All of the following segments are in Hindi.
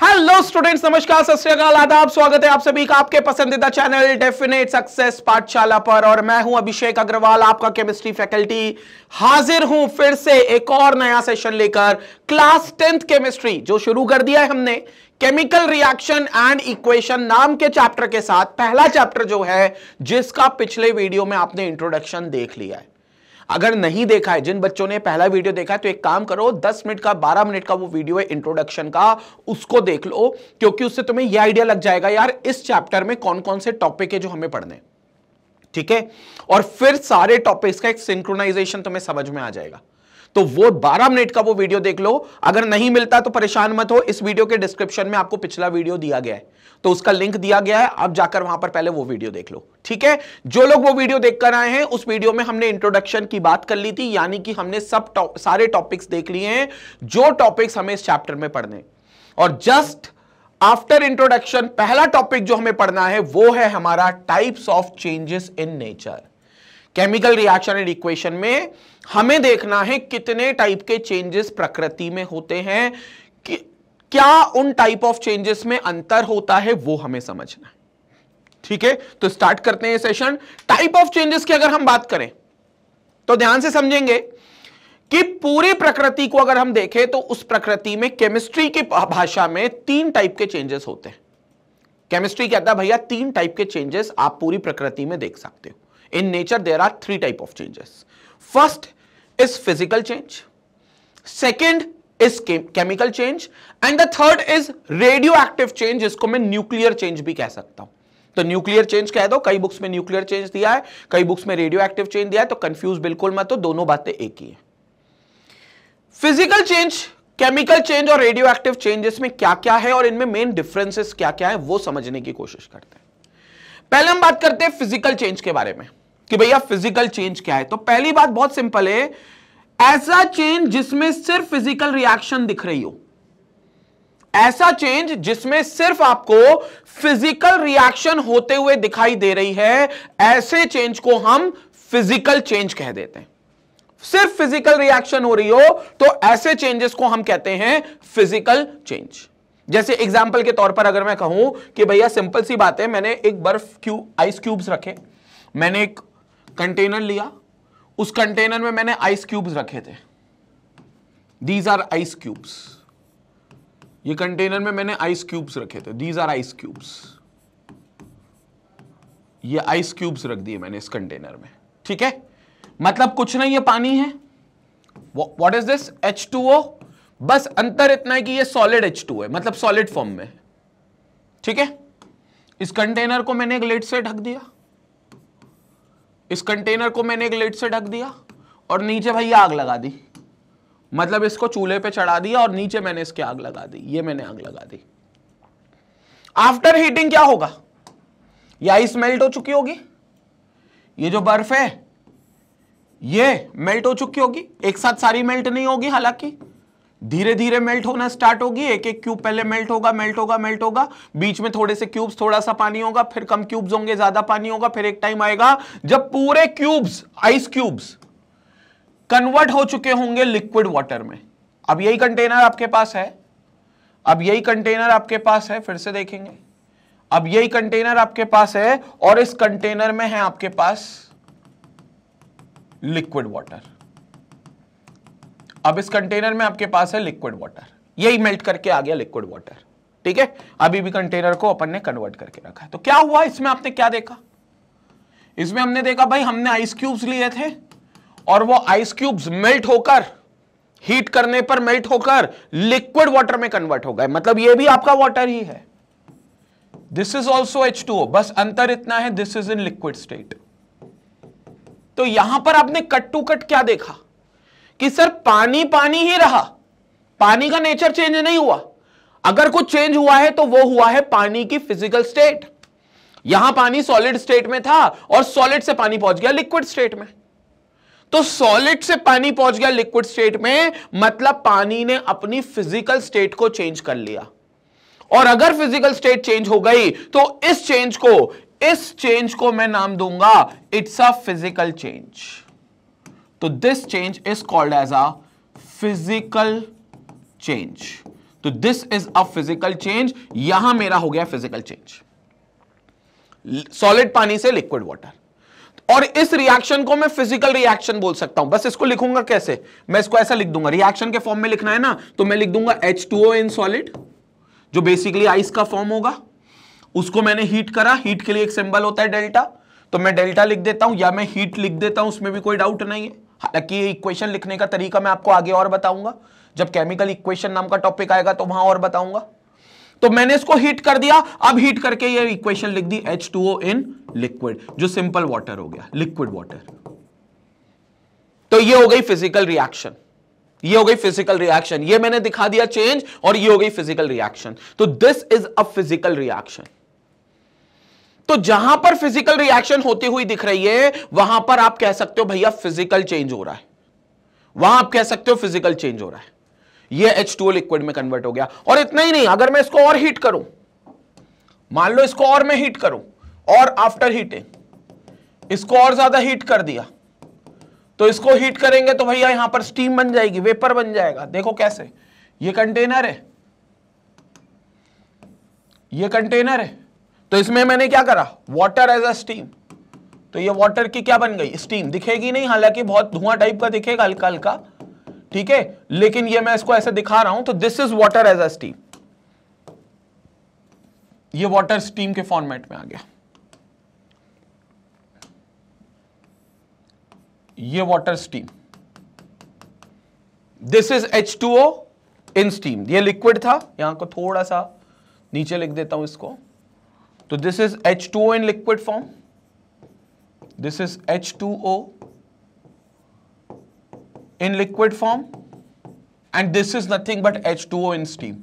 हेलो स्टूडेंट्स नमस्कार सत श्रीकाल आदाब स्वागत है आप सभी का आपके पसंदीदा चैनल डेफिनेट सक्सेस पाठशाला पर और मैं हूं अभिषेक अग्रवाल आपका केमिस्ट्री फैकल्टी हाजिर हूं फिर से एक और नया सेशन लेकर क्लास टेंथ केमिस्ट्री जो शुरू कर दिया है हमने केमिकल रिएक्शन एंड इक्वेशन नाम के चैप्टर के साथ पहला चैप्टर जो है जिसका पिछले वीडियो में आपने इंट्रोडक्शन देख लिया है अगर नहीं देखा है जिन बच्चों ने पहला वीडियो देखा है तो एक काम करो दस मिनट का बारह मिनट का वो वीडियो है इंट्रोडक्शन का उसको देख लो क्योंकि उससे तुम्हें यह आइडिया लग जाएगा यार इस चैप्टर में कौन कौन से टॉपिक है जो हमें पढ़ने ठीक है और फिर सारे टॉपिक्स का एक सिंक्रोनाइजेशन तुम्हें समझ में आ जाएगा तो वो 12 मिनट का वो वीडियो देख लो अगर नहीं मिलता तो परेशान मत हो इस वीडियो के डिस्क्रिप्शन में आपको पिछला वीडियो दिया गया है तो उसका लिंक दिया गया है आप जाकर वहां पर पहले वो वीडियो देख लो ठीक है जो लोग वो वीडियो देखकर आए हैं उस वीडियो में हमने इंट्रोडक्शन की बात कर ली थी यानी कि हमने सब टौ, सारे टॉपिक्स देख लिए हैं जो टॉपिक्स हमें इस चैप्टर में पढ़ने और जस्ट आफ्टर इंट्रोडक्शन पहला टॉपिक जो हमें पढ़ना है वो है हमारा types of changes in nature chemical reaction and equation में हमें देखना है कितने टाइप के चेंजेस प्रकृति में होते हैं कि क्या उन टाइप ऑफ चेंजेस में अंतर होता है वो हमें समझना है ठीक है तो स्टार्ट करते हैं सेशन टाइप ऑफ चेंजेस की अगर हम बात करें तो ध्यान से समझेंगे कि पूरी प्रकृति को अगर हम देखें तो उस प्रकृति में केमिस्ट्री की भाषा में तीन टाइप के चेंजेस होते हैं केमिस्ट्री कहता है भैया तीन टाइप के चेंजेस आप पूरी प्रकृति में देख सकते हो in nature there are three type of changes first is physical change second is chemical change and the third is radioactive change इसको मैं न्यूक्लियर चेंज भी कह सकता हूं तो न्यूक्लियर चेंज कह दो कई बुक्स में न्यूक्लियर चेंज दिया है कई बुक्स में रेडियो एक्टिव चेंज दिया है तो कंफ्यूज बिल्कुल मत हो दोनों बातें एक ही है फिजिकल चेंज केमिकल चेंज और रेडियो एक्टिव चेंजेस में क्या क्या है और इनमें मेन डिफरेंसेस क्या क्या है वो समझने की कोशिश करते हैं पहले हम बात करते हैं फिजिकल चेंज के बारे में कि भैया फिजिकल चेंज क्या है तो पहली बात बहुत सिंपल है ऐसा चेंज जिसमें सिर्फ फिजिकल रिएक्शन दिख रही हो ऐसा चेंज जिसमें सिर्फ आपको फिजिकल रिएक्शन होते हुए दिखाई दे रही है ऐसे चेंज को हम फिजिकल चेंज कह देते हैं सिर्फ फिजिकल रिएक्शन हो रही हो तो ऐसे चेंजेस को हम कहते हैं फिजिकल चेंज जैसे एग्जाम्पल के तौर पर अगर मैं कहूं कि भैया सिंपल सी बात है मैंने एक बर्फ क्यू आइस क्यूब्स रखे मैंने एक कंटेनर लिया उस कंटेनर में मैंने आइस क्यूब्स रखे थे दीज आर आइस क्यूब्स ये कंटेनर में मैंने आइस क्यूब्स रखे थे दीज आर आइस क्यूब्स ये आइस क्यूब्स रख दिए मैंने इस कंटेनर में ठीक है मतलब कुछ नहीं ये पानी है what is this H two O बस अंतर इतना है कि ये सॉलिड एच टू है मतलब सॉलिड फॉर्म में ठीक है इस कंटेनर को मैंने एक लेट से ढक दिया इस कंटेनर को मैंने एक लेट से ढक दिया और नीचे भाई आग लगा दी मतलब इसको चूल्हे पे चढ़ा दिया और नीचे मैंने इसके आग लगा दी ये मैंने आग लगा दी आफ्टर हीटिंग क्या होगा ये आइस मेल्ट हो चुकी होगी ये जो बर्फ है ये मेल्ट हो चुकी होगी एक साथ सारी मेल्ट नहीं होगी हालांकि धीरे धीरे मेल्ट होना स्टार्ट होगी एक एक क्यूब पहले मेल्ट होगा मेल्ट होगा मेल्ट होगा बीच में थोड़े से क्यूब्स थोड़ा सा पानी होगा फिर कम क्यूब्स होंगे ज्यादा पानी होगा फिर एक टाइम आएगा जब पूरे क्यूब्स आइस क्यूब्स कन्वर्ट हो चुके होंगे लिक्विड वाटर में अब यही कंटेनर आपके पास है अब यही कंटेनर आपके पास है फिर से देखेंगे अब यही कंटेनर आपके पास है और इस कंटेनर में है आपके पास लिक्विड वाटर अब इस कंटेनर में आपके पास है लिक्विड वाटर यही मेल्ट करके आ गया लिक्विड वाटर ठीक है अभी भी कंटेनर को अपन ने कन्वर्ट करके रखा है तो क्या हुआ इसमें आपने क्या देखा इसमें हमने देखा भाई हमने आइस क्यूब्स लिए थे और वो आइस क्यूब्स मेल्ट होकर हीट करने पर मेल्ट होकर लिक्विड वाटर में कन्वर्ट हो गए मतलब ये भी आपका वाटर ही है this is also H two बस अंतर इतना है this is in liquid state तो यहां पर आपने कट टू कट क्या देखा कि सर पानी पानी ही रहा पानी का नेचर चेंज नहीं हुआ अगर कुछ चेंज हुआ है तो वो हुआ है पानी की फिजिकल स्टेट यहां पानी सॉलिड स्टेट में था और सॉलिड से पानी पहुंच गया लिक्विड स्टेट में तो सॉलिड से पानी पहुंच गया लिक्विड स्टेट में मतलब पानी ने अपनी फिजिकल स्टेट को चेंज कर लिया और अगर फिजिकल स्टेट चेंज हो गई तो इस चेंज को इस चेंज को मैं नाम दूंगा इट्स अ फिजिकल चेंज तो this change is called as a physical change तो this is a physical change यहां मेरा हो गया फिजिकल चेंज सॉलिड पानी से लिक्विड वाटर और इस रिएक्शन को मैं फिजिकल रिएक्शन बोल सकता हूं बस इसको लिखूंगा कैसे मैं इसको ऐसा लिख दूंगा रिएक्शन के फॉर्म में लिखना है ना तो मैं लिख दूंगा ओ इन सॉलिड जो बेसिकली आइस का फॉर्म होगा उसको मैंने हीट करा हीट के लिए एक सिंबल होता है डेल्टा तो मैं डेल्टा लिख देता हूं या मैं हीट लिख देता हूं उसमें भी कोई डाउट नहीं है हालांकि ये इक्वेशन लिखने का तरीका मैं आपको आगे और बताऊंगा जब केमिकल इक्वेशन नाम का टॉपिक आएगा तो वहां और बताऊंगा तो मैंने इसको हीट कर दिया अब हीट करके ये इक्वेशन लिख दी H two O in liquid जो सिंपल वाटर हो गया लिक्विड वाटर तो ये हो गई फिजिकल रिएक्शन ये हो गई फिजिकल रिएक्शन ये मैंने दिखा दिया चेंज और ये हो गई फिजिकल रिएक्शन तो this is a physical reaction तो जहां पर फिजिकल रिएक्शन होती हुई दिख रही है वहां पर आप कह सकते हो भैया फिजिकल चेंज हो रहा है वहां आप कह सकते हो फिजिकल चेंज हो रहा है यह H2O लिक्विड में कन्वर्ट हो गया और इतना ही नहीं अगर मैं इसको और हीट करूं मान लो इसको और मैं हीट करूं और आफ्टर हीटिंग इसको और ज्यादा हीट कर दिया तो इसको हीट करेंगे तो भैया यहां पर स्टीम बन जाएगी वेपर बन जाएगा देखो कैसे ये कंटेनर है ये कंटेनर है तो इसमें मैंने क्या करा वाटर एज अ स्टीम तो ये वाटर की क्या बन गई स्टीम दिखेगी नहीं हालांकि बहुत धुआं टाइप का दिखेगा हल्का हल्का ठीक है लेकिन ये मैं इसको ऐसे दिखा रहा हूं तो this is water as a steam ये वाटर स्टीम के फॉर्मेट में आ गया ये water steam this is H two O in steam ये लिक्विड था यहां को थोड़ा सा नीचे लिख देता हूं इसको तो this is H two O in liquid form this is H two O in liquid form and this is nothing but H two O in steam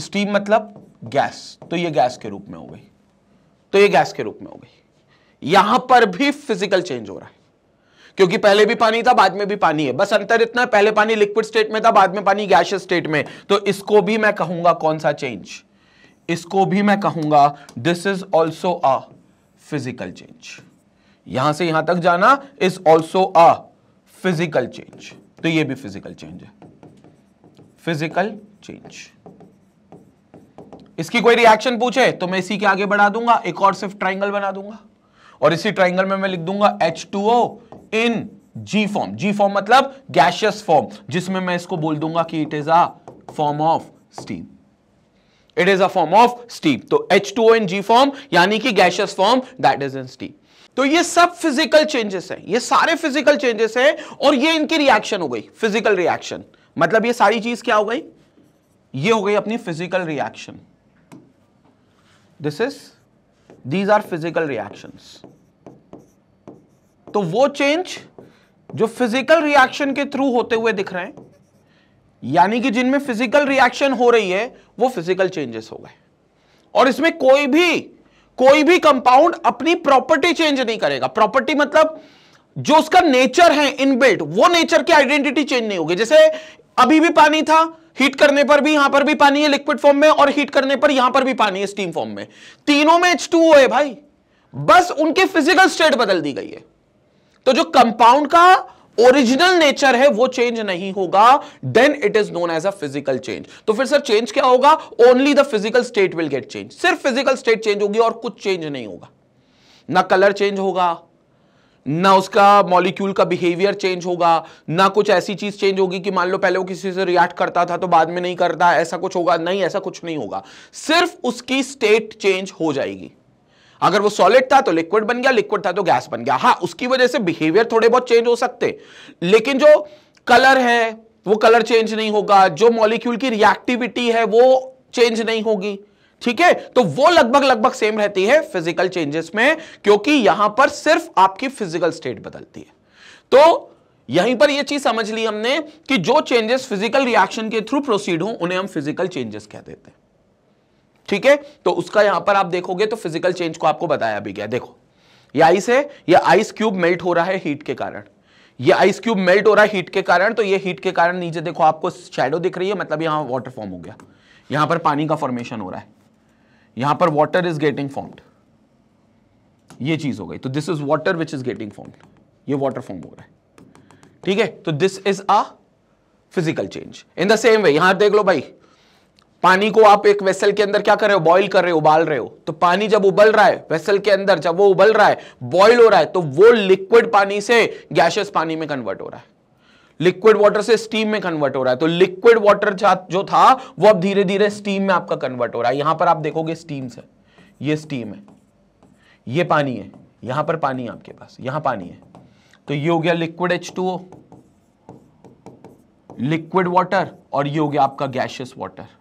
steam मतलब गैस तो ये गैस के रूप में हो गई तो ये गैस के रूप में हो गई यहां पर भी फिजिकल चेंज हो रहा है क्योंकि पहले भी पानी था बाद में भी पानी है बस अंतर इतना है पहले पानी लिक्विड स्टेट में था बाद में पानी गैस स्टेट में तो इसको भी मैं कहूंगा कौन सा चेंज इसको भी मैं कहूंगा this is also a physical change यहां से यहां तक जाना is also a physical change तो ये भी फिजिकल चेंज है फिजिकल चेंज इसकी कोई रिएक्शन पूछे तो मैं इसी के आगे बढ़ा दूंगा एक और सिर्फ ट्राइंगल बना दूंगा और इसी ट्राइंगल में मैं लिख दूंगा H two O in G form G form मतलब गैशियस फॉर्म जिसमें मैं इसको बोल दूंगा कि it is a form of steam it is a form of steam तो H two in G form यानी कि gaseous form that is in steam तो ये सब फिजिकल चेंजेस हैं ये सारे फिजिकल चेंजेस हैं और ये इनकी रिएक्शन हो गई फिजिकल रिएक्शन मतलब ये सारी चीज क्या हो गई ये हो गई अपनी physical reaction this is these are physical reactions तो वो चेंज जो फिजिकल रिएक्शन के थ्रू होते हुए दिख रहे हैं यानी कि जिनमें फिजिकल रिएक्शन हो रही है वो फिजिकल चेंजेस हो गए और इसमें कोई भी कोई भी कंपाउंड अपनी प्रॉपर्टी चेंज नहीं करेगा प्रॉपर्टी मतलब जो उसका नेचर है इनबिल्ट वो नेचर की आइडेंटिटी चेंज नहीं होगी जैसे अभी भी पानी था हीट करने पर भी यहां पर भी पानी है लिक्विड फॉर्म में और हीट करने पर यहां पर भी पानी है स्टीम फॉर्म में तीनों में एच है भाई बस उनके फिजिकल स्टेट बदल दी गई है तो जो कंपाउंड का ओरिजिनल नेचर है वो चेंज नहीं होगा then it is known as a physical change तो फिर सर चेंज क्या होगा only the physical state will get change सिर्फ फिजिकल स्टेट चेंज होगी और कुछ चेंज नहीं होगा ना कलर चेंज होगा ना उसका मॉलिक्यूल का बिहेवियर चेंज होगा ना कुछ ऐसी चीज चेंज होगी कि मान लो पहले वो किसी से रिएक्ट करता था तो बाद में नहीं करता ऐसा कुछ होगा नहीं ऐसा कुछ नहीं होगा सिर्फ उसकी स्टेट चेंज हो जाएगी अगर वो सॉलिड था तो लिक्विड बन गया लिक्विड था तो गैस बन गया हाँ उसकी वजह से बिहेवियर थोड़े बहुत चेंज हो सकते लेकिन जो कलर है वो कलर चेंज नहीं होगा जो मॉलिक्यूल की रिएक्टिविटी है वो चेंज नहीं होगी ठीक है तो वो लगभग लगभग सेम रहती है फिजिकल चेंजेस में क्योंकि यहां पर सिर्फ आपकी फिजिकल स्टेट बदलती है तो यहीं पर यह चीज समझ ली हमने कि जो चेंजेस फिजिकल रिएक्शन के थ्रू प्रोसीड हो उन्हें हम फिजिकल चेंजेस कह देते हैं ठीक है तो उसका यहां पर आप देखोगे तो फिजिकल चेंज को आपको बताया भी गया देखो ये आइस है ये आइस क्यूब मेल्ट हो रहा है हीट के कारण ये आइस क्यूब मेल्ट हो रहा है हीट के कारण तो ये हीट के कारण नीचे देखो आपको शेडो दिख रही है मतलब यहां वाटर फॉर्म हो गया यहां पर पानी का फॉर्मेशन हो रहा है यहां पर वाटर इज गेटिंग फॉर्म ये चीज हो गई तो this is water which is getting form ये वाटर फॉर्म हो रहा है ठीक है तो this is a physical change in the same way यहां देख लो भाई पानी को आप एक वेसल के अंदर क्या कर रहे हो बॉईल कर रहे हो उबाल रहे हो तो पानी जब उबल रहा है वेसल के अंदर जब वो उबल रहा है बॉईल हो रहा है तो वो लिक्विड पानी से गैशियस पानी में कन्वर्ट हो रहा है लिक्विड वाटर से स्टीम में कन्वर्ट हो रहा है तो लिक्विड वाटर जो था वो अब धीरे धीरे स्टीम में आपका कन्वर्ट हो रहा है यहां पर आप देखोगे स्टीम से ये स्टीम है ये पानी है यहां पर पानी आपके पास यहां पानी है तो ये हो गया liquid H two O liquid water और ये हो गया आपका गैशियस वाटर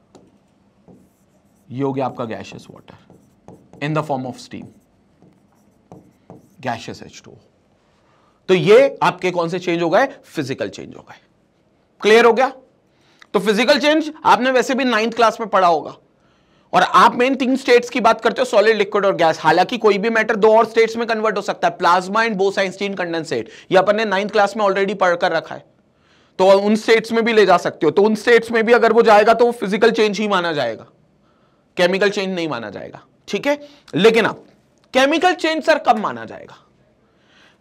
ये हो गया आपका gaseous water in the form of steam gaseous H two तो ये आपके कौन से चेंज हो गए फिजिकल चेंज हो गए क्लियर हो गया तो फिजिकल चेंज आपने वैसे भी नाइन्थ क्लास में पढ़ा होगा और आप मेन तीन स्टेट्स की बात करते हो सॉलिड लिक्विड और गैस हालांकि कोई भी मैटर दो और स्टेट्स में कन्वर्ट हो सकता है प्लाज्मा एंड बोसाइंस्टीन कंडेंसेट ये अपन ने नाइन्थ क्लास में ऑलरेडी पढ़कर रखा है तो उन स्टेट्स में भी ले जा सकते हो तो उन स्टेट्स में भी अगर वो जाएगा तो वो फिजिकल चेंज ही माना जाएगा केमिकल चेंज नहीं माना जाएगा ठीक है लेकिन अब केमिकल चेंज सर कब माना जाएगा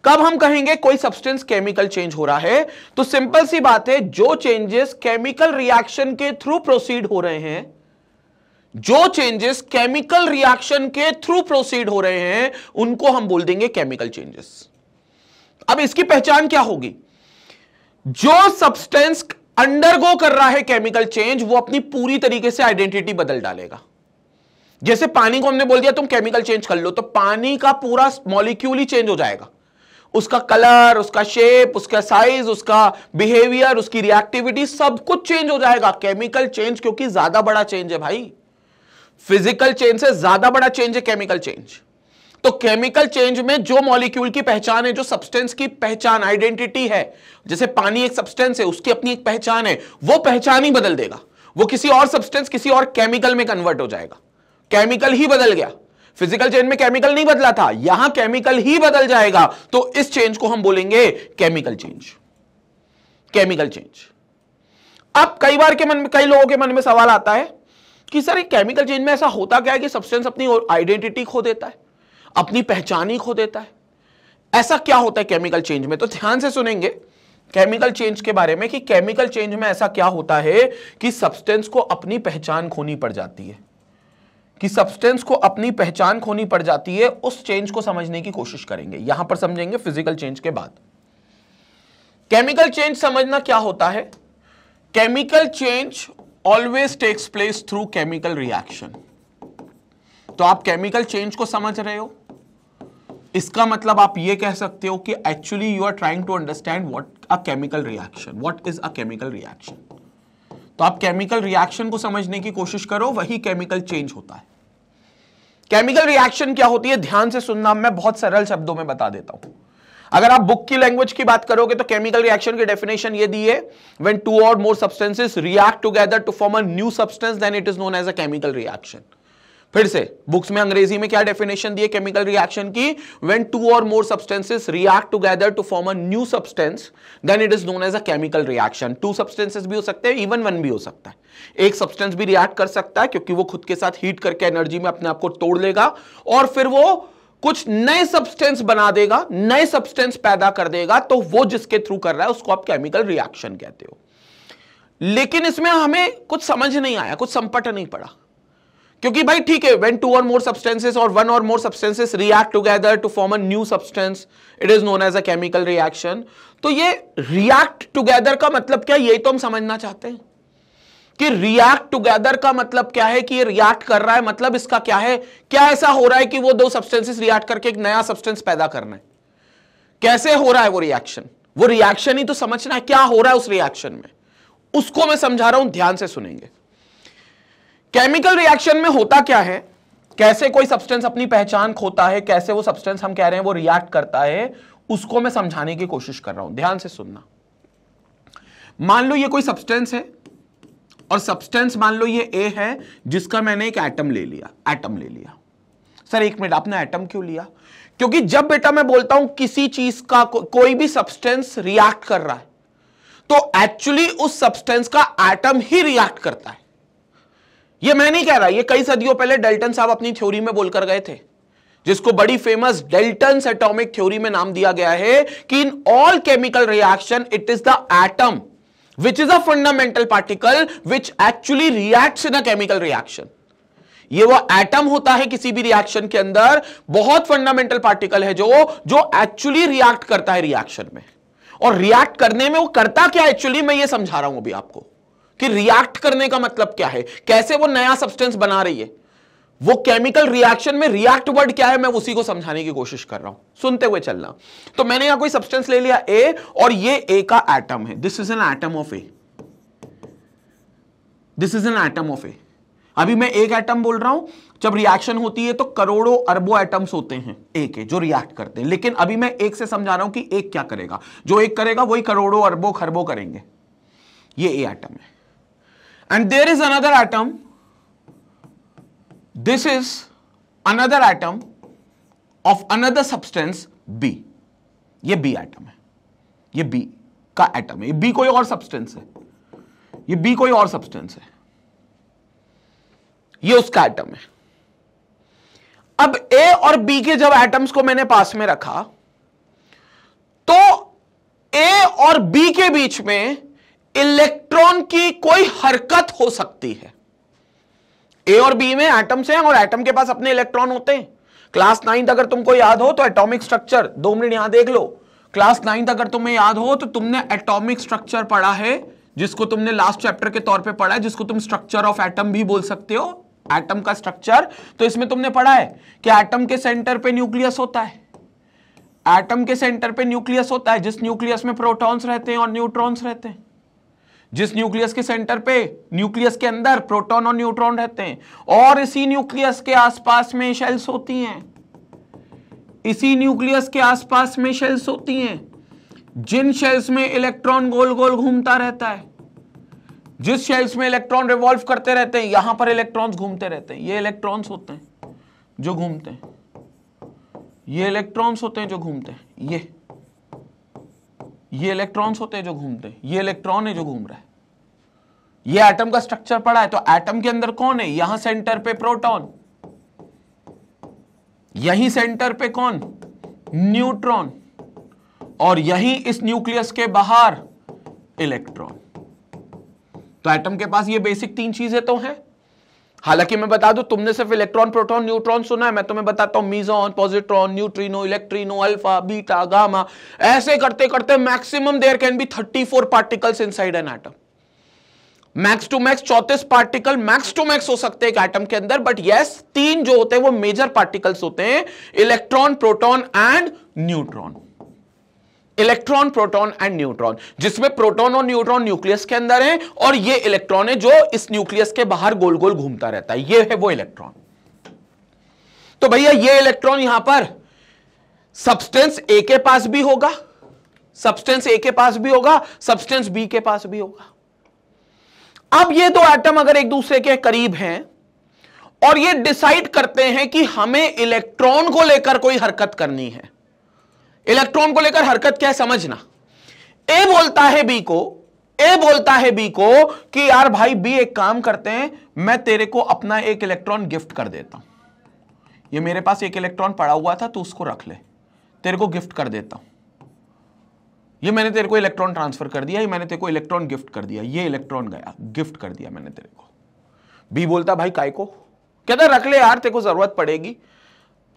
कब हम कहेंगे कोई सब्सटेंस केमिकल चेंज हो रहा है तो सिंपल सी बात है जो चेंजेस केमिकल रिएक्शन के थ्रू प्रोसीड हो रहे हैं जो चेंजेस केमिकल रिएक्शन के थ्रू प्रोसीड हो रहे हैं उनको हम बोल देंगे केमिकल चेंजेस अब इसकी पहचान क्या होगी जो सब्सटेंस अंडरगो कर रहा है केमिकल चेंज वो अपनी पूरी तरीके से आइडेंटिटी बदल डालेगा जैसे पानी को हमने बोल दिया तुम केमिकल चेंज कर लो तो पानी का पूरा मॉलिक्यूल ही चेंज हो जाएगा उसका कलर उसका शेप उसका साइज उसका बिहेवियर उसकी रिएक्टिविटी सब कुछ चेंज हो जाएगा केमिकल चेंज क्योंकि ज्यादा बड़ा चेंज है भाई फिजिकल चेंज से ज्यादा बड़ा चेंज है केमिकल चेंज तो केमिकल चेंज में जो मॉलिक्यूल की पहचान है जो सब्सटेंस की पहचान आइडेंटिटी है जैसे पानी एक सब्सटेंस है उसकी अपनी एक पहचान है वो पहचान ही बदल देगा वो किसी और सब्सटेंस किसी और केमिकल में कन्वर्ट हो जाएगा केमिकल ही बदल गया फिजिकल चेंज में केमिकल नहीं बदला था यहां केमिकल ही बदल जाएगा तो इस चेंज को हम बोलेंगे केमिकल चेंज केमिकल चेंज अब कई बार के मन में कई लोगों के मन में सवाल आता है कि सर केमिकल चेंज में ऐसा होता क्या है कि सब्सटेंस अपनी आइडेंटिटी खो देता है अपनी पहचान ही खो देता है ऐसा क्या होता है केमिकल चेंज में तो ध्यान से सुनेंगे केमिकल चेंज के बारे में कि केमिकल चेंज में ऐसा क्या होता है कि सब्सटेंस को अपनी पहचान खोनी पड़ जाती है कि सब्सटेंस को अपनी पहचान खोनी पड़ जाती है उस चेंज को समझने की कोशिश करेंगे यहां पर समझेंगे फिजिकल चेंज के बाद केमिकल चेंज समझना क्या होता है chemical change always takes place through chemical reaction तो आप केमिकल चेंज को समझ रहे हो इसका मतलब आप यह कह सकते हो कि actually you are trying to understand what a chemical reaction what is a chemical reaction तो आप केमिकल रिएक्शन को समझने की कोशिश करो वही केमिकल चेंज होता है केमिकल रिएक्शन क्या होती है ध्यान से सुनना मैं बहुत सरल शब्दों में बता देता हूं अगर आप बुक की लैंग्वेज की बात करोगे तो केमिकल रिएक्शन की डेफिनेशन ये दी है when two or more substances react together to form a new substance then it is known as a chemical reaction फिर से बुक्स में अंग्रेजी में क्या डेफिनेशन दी केमिकल रिएक्शन की when two or more substances react together to form a new substance then it is known as a chemical reaction two substances भी हो सकते हैं इवन वन भी हो सकता है एक सब्सटेंस भी रिएक्ट कर सकता है क्योंकि वो खुद के साथ हीट करके एनर्जी में अपने आप को तोड़ लेगा और फिर वो कुछ नए सब्सटेंस बना देगा नए सब्सटेंस पैदा कर देगा तो वो जिसके थ्रू कर रहा है उसको आप केमिकल रिएक्शन कहते हो लेकिन इसमें हमें कुछ समझ नहीं आया कुछ संपट नहीं पड़ा क्योंकि भाई ठीक है when to or more substances और one or more substances react together to form a new substance it is known as a chemical reaction तो ये रिएक्ट टूगेदर का मतलब क्या यही तो हम समझना चाहते हैं कि रिएक्ट टुगेदर का मतलब क्या है कि ये रिएक्ट कर रहा है मतलब इसका क्या है क्या ऐसा हो रहा है कि वो दो सब्सटेंसेस रिएक्ट करके एक नया सब्सटेंस पैदा करना है कैसे हो रहा है वो रिएक्शन वो रिएक्शन ही तो समझना है क्या हो रहा है उस रिएक्शन में उसको मैं समझा रहा हूं ध्यान से सुनेंगे केमिकल रिएक्शन में होता क्या है कैसे कोई सब्सटेंस अपनी पहचान खोता है कैसे वो सब्सटेंस हम कह रहे हैं वो रिएक्ट करता है उसको मैं समझाने की कोशिश कर रहा हूं ध्यान से सुनना मान लो ये कोई सब्सटेंस है और सब्सटेंस मान लो ये ए है जिसका मैंने एक एटम ले लिया एटम ले लिया सर एक मिनट आपने एटम क्यों लिया क्योंकि जब बेटा मैं बोलता हूं किसी चीज का को, कोई भी सब्सटेंस रिएक्ट कर रहा है तो एक्चुअली उस सब्सटेंस का एटम ही रिएक्ट करता है ये मैं नहीं कह रहा ये कई सदियों पहले डेल्टन साहब अपनी थ्योरी में बोलकर गए थे जिसको बड़ी फेमस डेल्टन एटॉमिक थ्योरी में नाम दिया गया है कि in all chemical reaction it is the atom which is a fundamental particle which actually react in a chemical reaction ये वो एटम होता है किसी भी रिएक्शन के अंदर बहुत फंडामेंटल पार्टिकल है जो जो एक्चुअली रिएक्ट करता है रिएक्शन में और रिएक्ट करने में वो करता क्या एक्चुअली मैं ये समझा रहा हूं अभी आपको कि रिएक्ट करने का मतलब क्या है कैसे वो नया सब्सटेंस बना रही है वो केमिकल रिएक्शन में रिएक्ट वर्ड क्या है मैं उसी को समझाने की कोशिश कर रहा हूं सुनते हुए चलना तो मैंने यहां कोई सब्सटेंस ले लिया ए और ये ए का एटम है this is an atom of A this is an atom of A अभी मैं एक एटम बोल रहा हूं जब रिएक्शन होती है तो करोड़ों अरबों एटम्स होते हैं ए के जो रिएक्ट करते हैं लेकिन अभी मैं एक से समझा रहा हूं कि एक क्या करेगा जो एक करेगा वही करोड़ों अरबों खरबों करेंगे ये ए एटम है and there is another atom this is another atom of another substance B ye B atom hai ye B ka atom hai ye B koi aur substance hai ये B कोई और substance है ये उसका एटम है अब ए और बी के जब एटम्स को मैंने पास में रखा तो ए और बी के बीच में इलेक्ट्रॉन की कोई हरकत हो सकती है ए और बी में एटम्स हैं और एटम के पास अपने इलेक्ट्रॉन होते हैं क्लास नाइन्थ अगर तुमको याद हो तो एटॉमिक स्ट्रक्चर दो मिनट यहां देख लो क्लास नाइन्थ अगर तुम्हें याद हो तो तुमने एटॉमिक स्ट्रक्चर पढ़ा है जिसको तुमने लास्ट चैप्टर के तौर पे पढ़ा है जिसको तुम स्ट्रक्चर ऑफ एटम भी बोल सकते हो एटम का स्ट्रक्चर तो इसमें तुमने पढ़ा है कि एटम के सेंटर पे न्यूक्लियस होता है एटम के सेंटर पे न्यूक्लियस होता है जिस न्यूक्लियस में प्रोटॉन्स रहते हैं और न्यूट्रॉन्स रहते हैं जिस न्यूक्लियस के सेंटर पे न्यूक्लियस के अंदर प्रोटॉन और न्यूट्रॉन रहते हैं और इसी न्यूक्लियस के आसपास में शेल्स होती हैं इसी न्यूक्लियस के आसपास में शेल्स होती हैं जिन शेल्स में इलेक्ट्रॉन गोल गोल घूमता रहता है जिस शेल्स में इलेक्ट्रॉन रिवॉल्व करते रहते हैं यहां पर इलेक्ट्रॉन्स घूमते रहते हैं ये इलेक्ट्रॉन्स होते हैं जो घूमते हैं ये इलेक्ट्रॉन्स होते हैं जो घूमते हैं ये ये इलेक्ट्रॉन्स होते हैं जो घूमते हैं ये इलेक्ट्रॉन है जो घूम रहा है ये एटम का स्ट्रक्चर पड़ा है तो एटम के अंदर कौन है यहां सेंटर पे प्रोटॉन यहीं सेंटर पे कौन न्यूट्रॉन और यहीं इस न्यूक्लियस के बाहर इलेक्ट्रॉन तो एटम के पास ये बेसिक तीन चीजें तो हैं हालांकि मैं बता दूं तुमने सिर्फ इलेक्ट्रॉन प्रोटॉन न्यूट्रॉन सुना है मैं तुम्हें बताता हूं meson positron neutrino electrino alpha beta gamma ऐसे करते करते maximum there can be 34 particles inside an atom max to max चौतीस पार्टिकल मैक्स टू मैक्स हो सकते हैं एक एटम के अंदर बट यस तीन जो होते हैं वो मेजर पार्टिकल्स होते हैं electron proton and neutron electron proton and neutron जिसमें प्रोटॉन और न्यूट्रॉन न्यूक्लियस के अंदर है और ये इलेक्ट्रॉन है जो इस न्यूक्लियस के बाहर गोल गोल घूमता रहता है ये है वो इलेक्ट्रॉन तो भैया ये इलेक्ट्रॉन यहां पर सब्सटेंस ए के पास भी होगा सब्सटेंस ए के पास भी होगा सब्सटेंस बी के पास भी होगा अब ये दो एटम अगर एक दूसरे के करीब हैं और ये डिसाइड करते हैं कि हमें इलेक्ट्रॉन को लेकर कोई हरकत करनी है इलेक्ट्रॉन को लेकर हरकत क्या है समझना ए बोलता है बी को ए बोलता है बी को कि यार भाई बी एक काम करते हैं मैं तेरे को अपना एक इलेक्ट्रॉन गिफ्ट कर देता हूं ये मेरे पास एक इलेक्ट्रॉन पड़ा हुआ था तो उसको रख ले तेरे को गिफ्ट कर देता हूं ये मैंने तेरे को इलेक्ट्रॉन ट्रांसफर कर दिया ये मैंने तेरे को इलेक्ट्रॉन गिफ्ट कर दिया ये इलेक्ट्रॉन गया गिफ्ट कर दिया मैंने तेरे को बी बोलता भाई काय को कहता रख ले यार तेरे को जरूरत पड़ेगी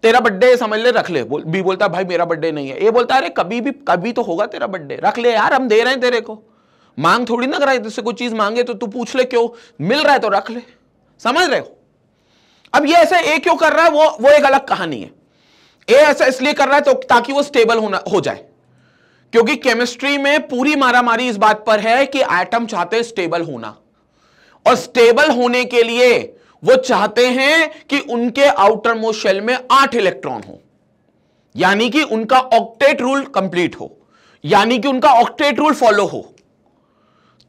तेरा बर्थडे समझ ले रख ले बोल बी बोलता है भाई मेरा बर्थडे नहीं है ए बोलता अरे कभी भी कभी तो होगा तेरा बर्थडे रख ले यार हम दे रहे हैं तेरे को मांग थोड़ी ना कराए तुझसे कोई चीज मांगे तो तू पूछ ले क्यों मिल रहा है तो रख ले समझ रहे हो अब ये ऐसा ए क्यों कर रहा है वो वो एक अलग कहानी है ए ऐसा इसलिए कर रहा है तो ताकि वो स्टेबल होना हो जाए क्योंकि केमिस्ट्री में पूरी मारामारी इस बात पर है कि आइटम चाहते हैं स्टेबल होना और स्टेबल होने के लिए वो चाहते हैं कि उनके आउटर मोस्ट शेल में आठ इलेक्ट्रॉन हो यानी कि उनका ऑक्टेट रूल कंप्लीट हो यानी कि उनका ऑक्टेट रूल फॉलो हो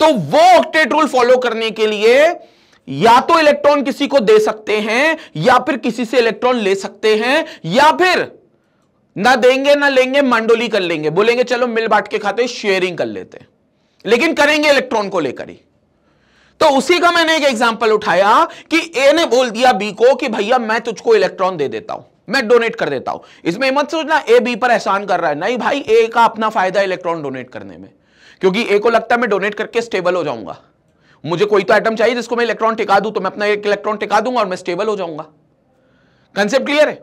तो वो ऑक्टेट रूल फॉलो करने के लिए या तो इलेक्ट्रॉन किसी को दे सकते हैं या फिर किसी से इलेक्ट्रॉन ले सकते हैं या फिर ना देंगे ना लेंगे मांडोली कर लेंगे बोलेंगे चलो मिल बांट के खाते शेयरिंग कर लेते हैं लेकिन करेंगे इलेक्ट्रॉन को लेकर ही तो उसी का मैंने एक एग्जाम्पल उठाया कि ए ने बोल दिया बी को कि भैया मैं तुझको इलेक्ट्रॉन दे देता हूं मैं डोनेट कर देता हूं इसमें मत सोचना ए बी पर एहसान कर रहा है नहीं भाई ए का अपना फायदा इलेक्ट्रॉन डोनेट करने में क्योंकि ए को लगता है मैं डोनेट करके स्टेबल हो जाऊंगा मुझे कोई तो आइटम चाहिए जिसको मैं इलेक्ट्रॉन टिका दूं तो मैं अपना एक इलेक्ट्रॉन टिका दूंगा और मैं स्टेबल हो जाऊंगा कंसेप्ट क्लियर है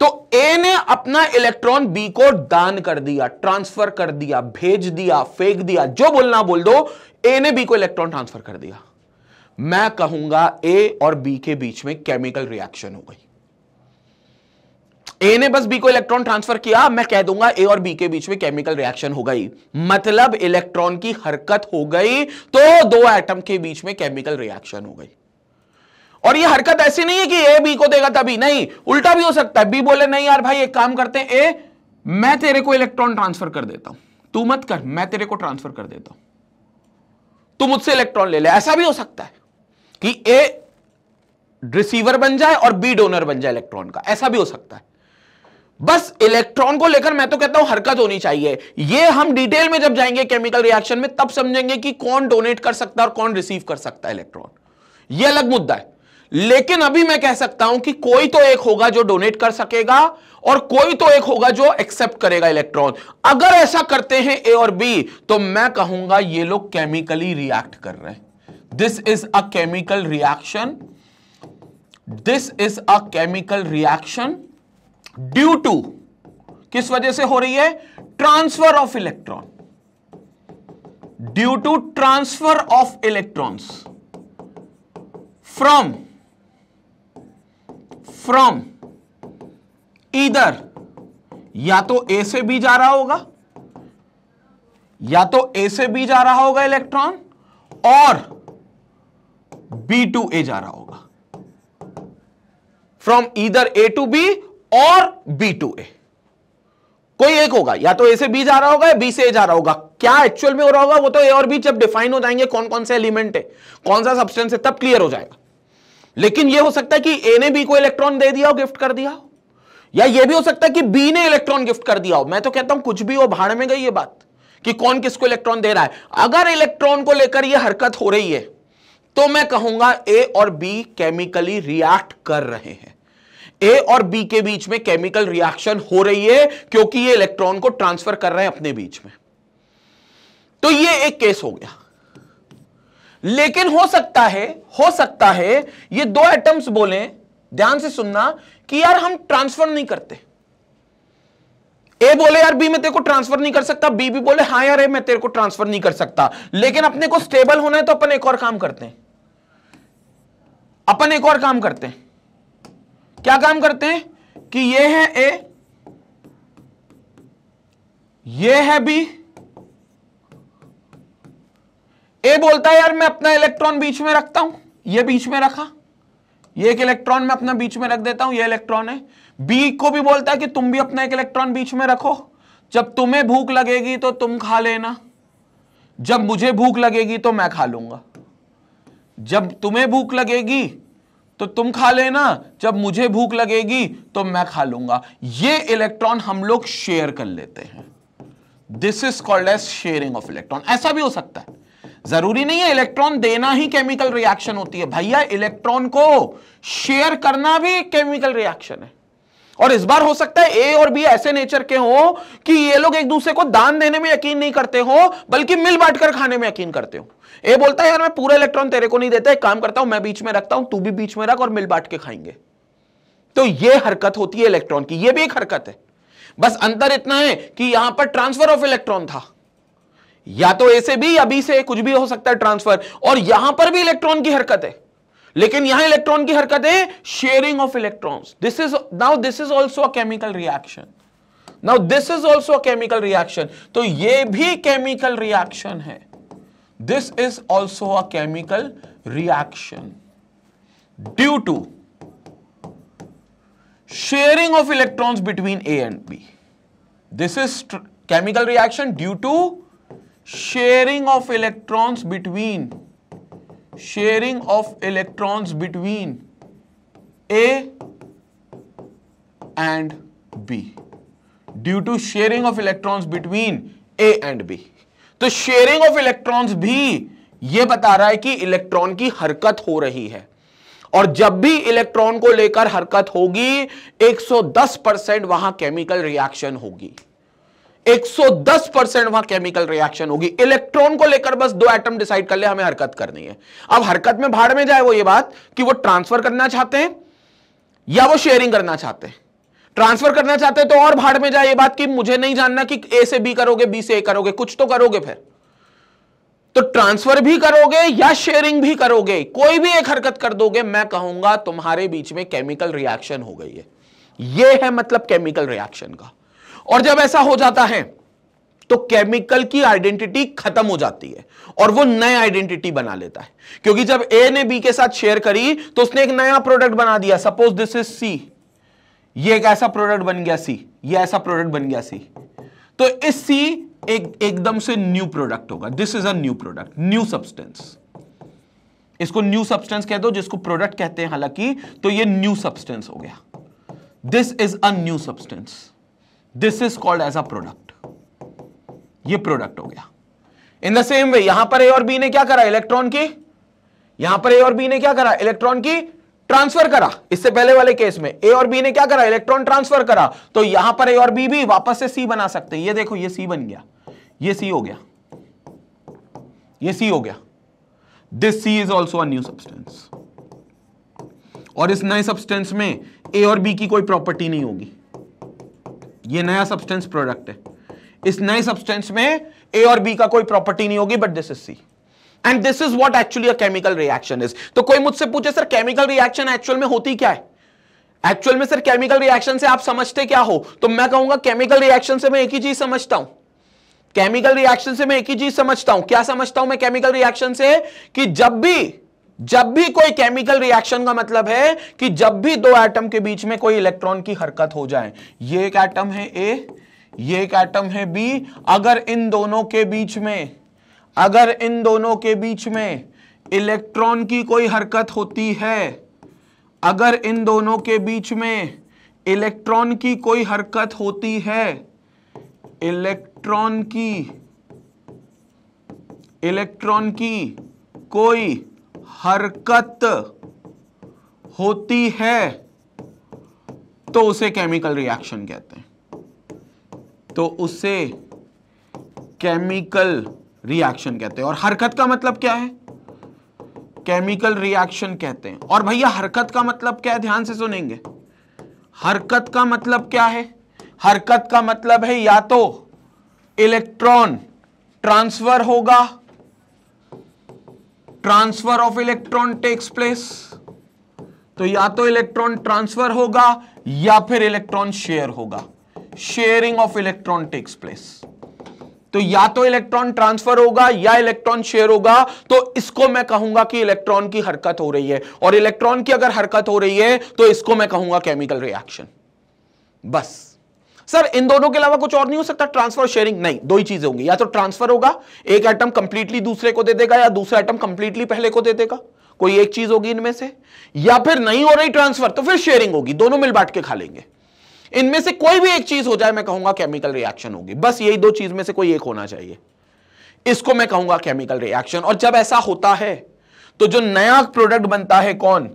तो ए ने अपना इलेक्ट्रॉन बी को दान कर दिया ट्रांसफर कर दिया भेज दिया फेंक दिया जो बोलना बोल दो ए ने बी को इलेक्ट्रॉन ट्रांसफर कर दिया मैं कहूंगा ए और बी के बीच में केमिकल रिएक्शन हो गई ए ने बस बी को इलेक्ट्रॉन ट्रांसफर किया मैं कह दूंगा ए और बी के बीच में केमिकल रिएक्शन हो गई मतलब इलेक्ट्रॉन की हरकत हो गई तो दो एटम के बीच में केमिकल रिएक्शन हो गई और ये हरकत ऐसी नहीं है कि ए बी को देगा तभी नहीं उल्टा भी हो सकता है बी बोले नहीं यार भाई एक काम करते हैं ए मैं तेरे को इलेक्ट्रॉन ट्रांसफर कर देता हूं तू मत कर मैं तेरे को ट्रांसफर कर देता हूं तू मुझसे इलेक्ट्रॉन ले ले ऐसा भी हो सकता है कि ए रिसीवर बन जाए और बी डोनर बन जाए इलेक्ट्रॉन का ऐसा भी हो सकता है बस इलेक्ट्रॉन को लेकर मैं तो कहता हूं हरकत होनी चाहिए ये हम डिटेल में जब जाएंगे केमिकल रिएक्शन में तब समझेंगे कि कौन डोनेट कर सकता है और कौन रिसीव कर सकता है इलेक्ट्रॉन ये अलग मुद्दा है लेकिन अभी मैं कह सकता हूं कि कोई तो एक होगा जो डोनेट कर सकेगा और कोई तो एक होगा जो एक्सेप्ट करेगा इलेक्ट्रॉन अगर ऐसा करते हैं ए और बी तो मैं कहूंगा ये लोग केमिकली रिएक्ट कर रहे हैं this is a chemical reaction this is a chemical reaction due to किस वजह से हो रही है transfer of electron due to transfer of electrons from from either या तो ए से बी जा रहा होगा या तो ए से बी जा रहा होगा इलेक्ट्रॉन और बी टू ए जा रहा होगा from either A to B और बी टू ए कोई एक होगा या तो ए से बी जा रहा होगा या बी से ए जा रहा होगा क्या एक्चुअल में हो रहा होगा वो तो ए और बी जब डिफाइन हो जाएंगे कौन कौन से एलिमेंट है कौन सा सब्सटेंस है तब क्लियर हो जाएगा लेकिन ये हो सकता है कि ए ने बी को इलेक्ट्रॉन दे दिया हो गिफ्ट कर दिया हो या ये भी हो सकता है कि बी ने इलेक्ट्रॉन गिफ्ट कर दिया हो मैं तो कहता हूं कुछ भी हो भाड़ में गई ये बात कि कौन किसको इलेक्ट्रॉन दे रहा है अगर इलेक्ट्रॉन को लेकर यह हरकत हो रही है तो मैं कहूंगा ए और बी केमिकली रिएक्ट कर रहे हैं ए और बी के बीच में केमिकल रिएक्शन हो रही है क्योंकि ये इलेक्ट्रॉन को ट्रांसफर कर रहे हैं अपने बीच में तो ये एक केस हो गया लेकिन हो सकता है हो सकता है ये दो एटम्स बोले ध्यान से सुनना कि यार हम ट्रांसफर नहीं करते ए बोले यार बी मैं तेरे को ट्रांसफर नहीं कर सकता बी भी बोले हाँ यार ए मैं तेरे को ट्रांसफर नहीं कर सकता लेकिन अपने को स्टेबल होना है तो अपन एक और काम करते हैं अपन एक और काम करते हैं क्या काम करते हैं कि ये है ए ये है बी ए बोलता है यार मैं अपना इलेक्ट्रॉन बीच में रखता हूं ये बीच में रखा ये एक इलेक्ट्रॉन मैं अपना बीच में रख देता हूं ये इलेक्ट्रॉन है बी को भी बोलता है कि तुम भी अपना एक इलेक्ट्रॉन बीच में रखो जब तुम्हें भूख लगेगी तो तुम खा लेना जब मुझे भूख लगेगी तो मैं खा लूंगा जब तुम्हें भूख लगेगी तो तुम खा लेना जब मुझे भूख लगेगी तो मैं खा लूंगा ये इलेक्ट्रॉन हम लोग शेयर कर लेते हैं this is called as sharing of electron ऐसा भी हो सकता है जरूरी नहीं है इलेक्ट्रॉन देना ही केमिकल रिएक्शन होती है भैया इलेक्ट्रॉन को शेयर करना भी केमिकल रिएक्शन है और इस बार हो सकता है ए और बी ऐसे नेचर के हो कि ये लोग एक दूसरे को दान देने में यकीन नहीं करते हो बल्कि मिल बांटकर खाने में यकीन करते हो ए बोलता है यार मैं पूरा इलेक्ट्रॉन तेरे को नहीं देता एक काम करता हूं मैं बीच में रखता हूं तू भी बीच में रख और मिल बांट के खाएंगे तो ये हरकत होती है इलेक्ट्रॉन की ये भी एक हरकत है बस अंतर इतना है कि यहां पर ट्रांसफर ऑफ इलेक्ट्रॉन था या तो ए से बी या बी से कुछ भी हो सकता है ट्रांसफर और यहां पर भी इलेक्ट्रॉन की हरकत है लेकिन यहां इलेक्ट्रॉन की हरकत है sharing of electrons this is now this is also a chemical reaction now this is also chemical reaction तो ये भी केमिकल रिएक्शन है This is also a chemical reaction due to sharing of electrons between A and B. This is chemical reaction due to sharing of electrons between sharing of electrons between A and B due to sharing of electrons between A and B. तो शेयरिंग ऑफ इलेक्ट्रॉन्स भी यह बता रहा है कि इलेक्ट्रॉन की हरकत हो रही है और जब भी इलेक्ट्रॉन को लेकर हरकत होगी 110 परसेंट वहां केमिकल रिएक्शन होगी 110 परसेंट वहां केमिकल रिएक्शन होगी इलेक्ट्रॉन को लेकर बस दो एटम डिसाइड कर ले हमें हरकत करनी है अब हरकत में भाड़ में जाए वो ये बात कि वो ट्रांसफर करना चाहते हैं या वो शेयरिंग करना चाहते हैं ट्रांसफर करना चाहते हैं तो और भाड़ में जाए ये बात की मुझे नहीं जानना कि ए से बी करोगे बी से ए करोगे कुछ तो करोगे फिर तो ट्रांसफर भी करोगे या शेयरिंग भी करोगे कोई भी एक हरकत कर दोगे मैं कहूंगा तुम्हारे बीच में केमिकल रिएक्शन हो गई है ये है मतलब केमिकल रिएक्शन का और जब ऐसा हो जाता है तो केमिकल की आइडेंटिटी खत्म हो जाती है और वो नए आइडेंटिटी बना लेता है क्योंकि जब ए ने बी के साथ शेयर करी तो उसने एक नया प्रोडक्ट बना दिया सपोज दिस इज सी ये एक ऐसा प्रोडक्ट बन गया सी ये ऐसा प्रोडक्ट बन गया सी तो इस सी एक एकदम से न्यू प्रोडक्ट होगा this is a new product new substance इसको न्यू सब्सटेंस कह दो जिसको प्रोडक्ट कहते हैं हालांकि तो ये न्यू सब्सटेंस हो गया this is a new substance this is called as a product ये प्रोडक्ट हो गया इन द सेम वे यहां पर ए और बी ने क्या करा इलेक्ट्रॉन की यहां पर ए और बी ने क्या करा इलेक्ट्रॉन की ट्रांसफर करा इससे पहले वाले केस में ए और बी ने क्या करा इलेक्ट्रॉन ट्रांसफर करा तो यहां पर ए और बी भी वापस से सी बना सकते ये देखो ये सी बन गया ये सी हो गया ये सी हो गया this C is also new substance और इस नए सब्सटेंस में ए और बी की कोई प्रॉपर्टी नहीं होगी ये नया सब्सटेंस प्रोडक्ट है इस नए सब्सटेंस में ए और बी का कोई प्रॉपर्टी नहीं होगी but this is C and this is what actually chemical reaction is तो कोई मुझसे पूछे सर केमिकल रिएक्शन एक्चुअल में होती क्या है एक्चुअल में सर केमिकल रिएक्शन से आप समझते क्या हो तो मैं कहूंगा केमिकल रिएक्शन से मैं एक ही चीज समझता हूं केमिकल रिएक्शन से मैं एक ही चीज समझता हूं क्या समझता हूं मैं केमिकल रिएक्शन से कि जब भी जब भी कोई केमिकल रिएक्शन का मतलब है कि जब भी दो एटम के बीच में कोई इलेक्ट्रॉन की हरकत हो जाए ये एक एटम है ए ये एक एटम है बी अगर इन दोनों के बीच में अगर इन दोनों के बीच में इलेक्ट्रॉन की कोई हरकत होती है अगर इन दोनों के बीच में इलेक्ट्रॉन की कोई हरकत होती है इलेक्ट्रॉन की इलेक्ट्रॉन की कोई हरकत होती है तो उसे केमिकल रिएक्शन कहते हैं तो उसे केमिकल रिएक्शन कहते हैं और हरकत का मतलब क्या है केमिकल रिएक्शन कहते हैं और भैया हरकत का मतलब क्या है ध्यान से सुनेंगे हरकत का मतलब क्या है हरकत का मतलब है या तो इलेक्ट्रॉन ट्रांसफर होगा transfer of electron takes place तो या तो इलेक्ट्रॉन ट्रांसफर होगा या फिर इलेक्ट्रॉन शेयर होगा sharing of electron takes place तो या तो इलेक्ट्रॉन ट्रांसफर होगा या इलेक्ट्रॉन शेयर होगा तो इसको मैं कहूंगा कि इलेक्ट्रॉन की हरकत हो रही है और इलेक्ट्रॉन की अगर हरकत हो रही है तो इसको मैं कहूंगा केमिकल रिएक्शन बस सर इन दोनों के अलावा कुछ और नहीं हो सकता ट्रांसफर शेयरिंग नहीं दो ही चीजें होंगी या तो ट्रांसफर होगा एक आइटम कंप्लीटली दूसरे को दे देगा या दूसरा आइटम कंप्लीटली पहले को दे देगा कोई एक चीज होगी इनमें से या फिर नहीं हो रही ट्रांसफर तो फिर शेयरिंग होगी दोनों मिल बांट के खा लेंगे इनमें से कोई भी एक चीज हो जाए मैं कहूंगा केमिकल रिएक्शन होगी बस यही दो चीज में से कोई एक होना चाहिए इसको मैं कहूंगा केमिकल रिएक्शन और जब ऐसा होता है तो जो नया प्रोडक्ट बनता है कौन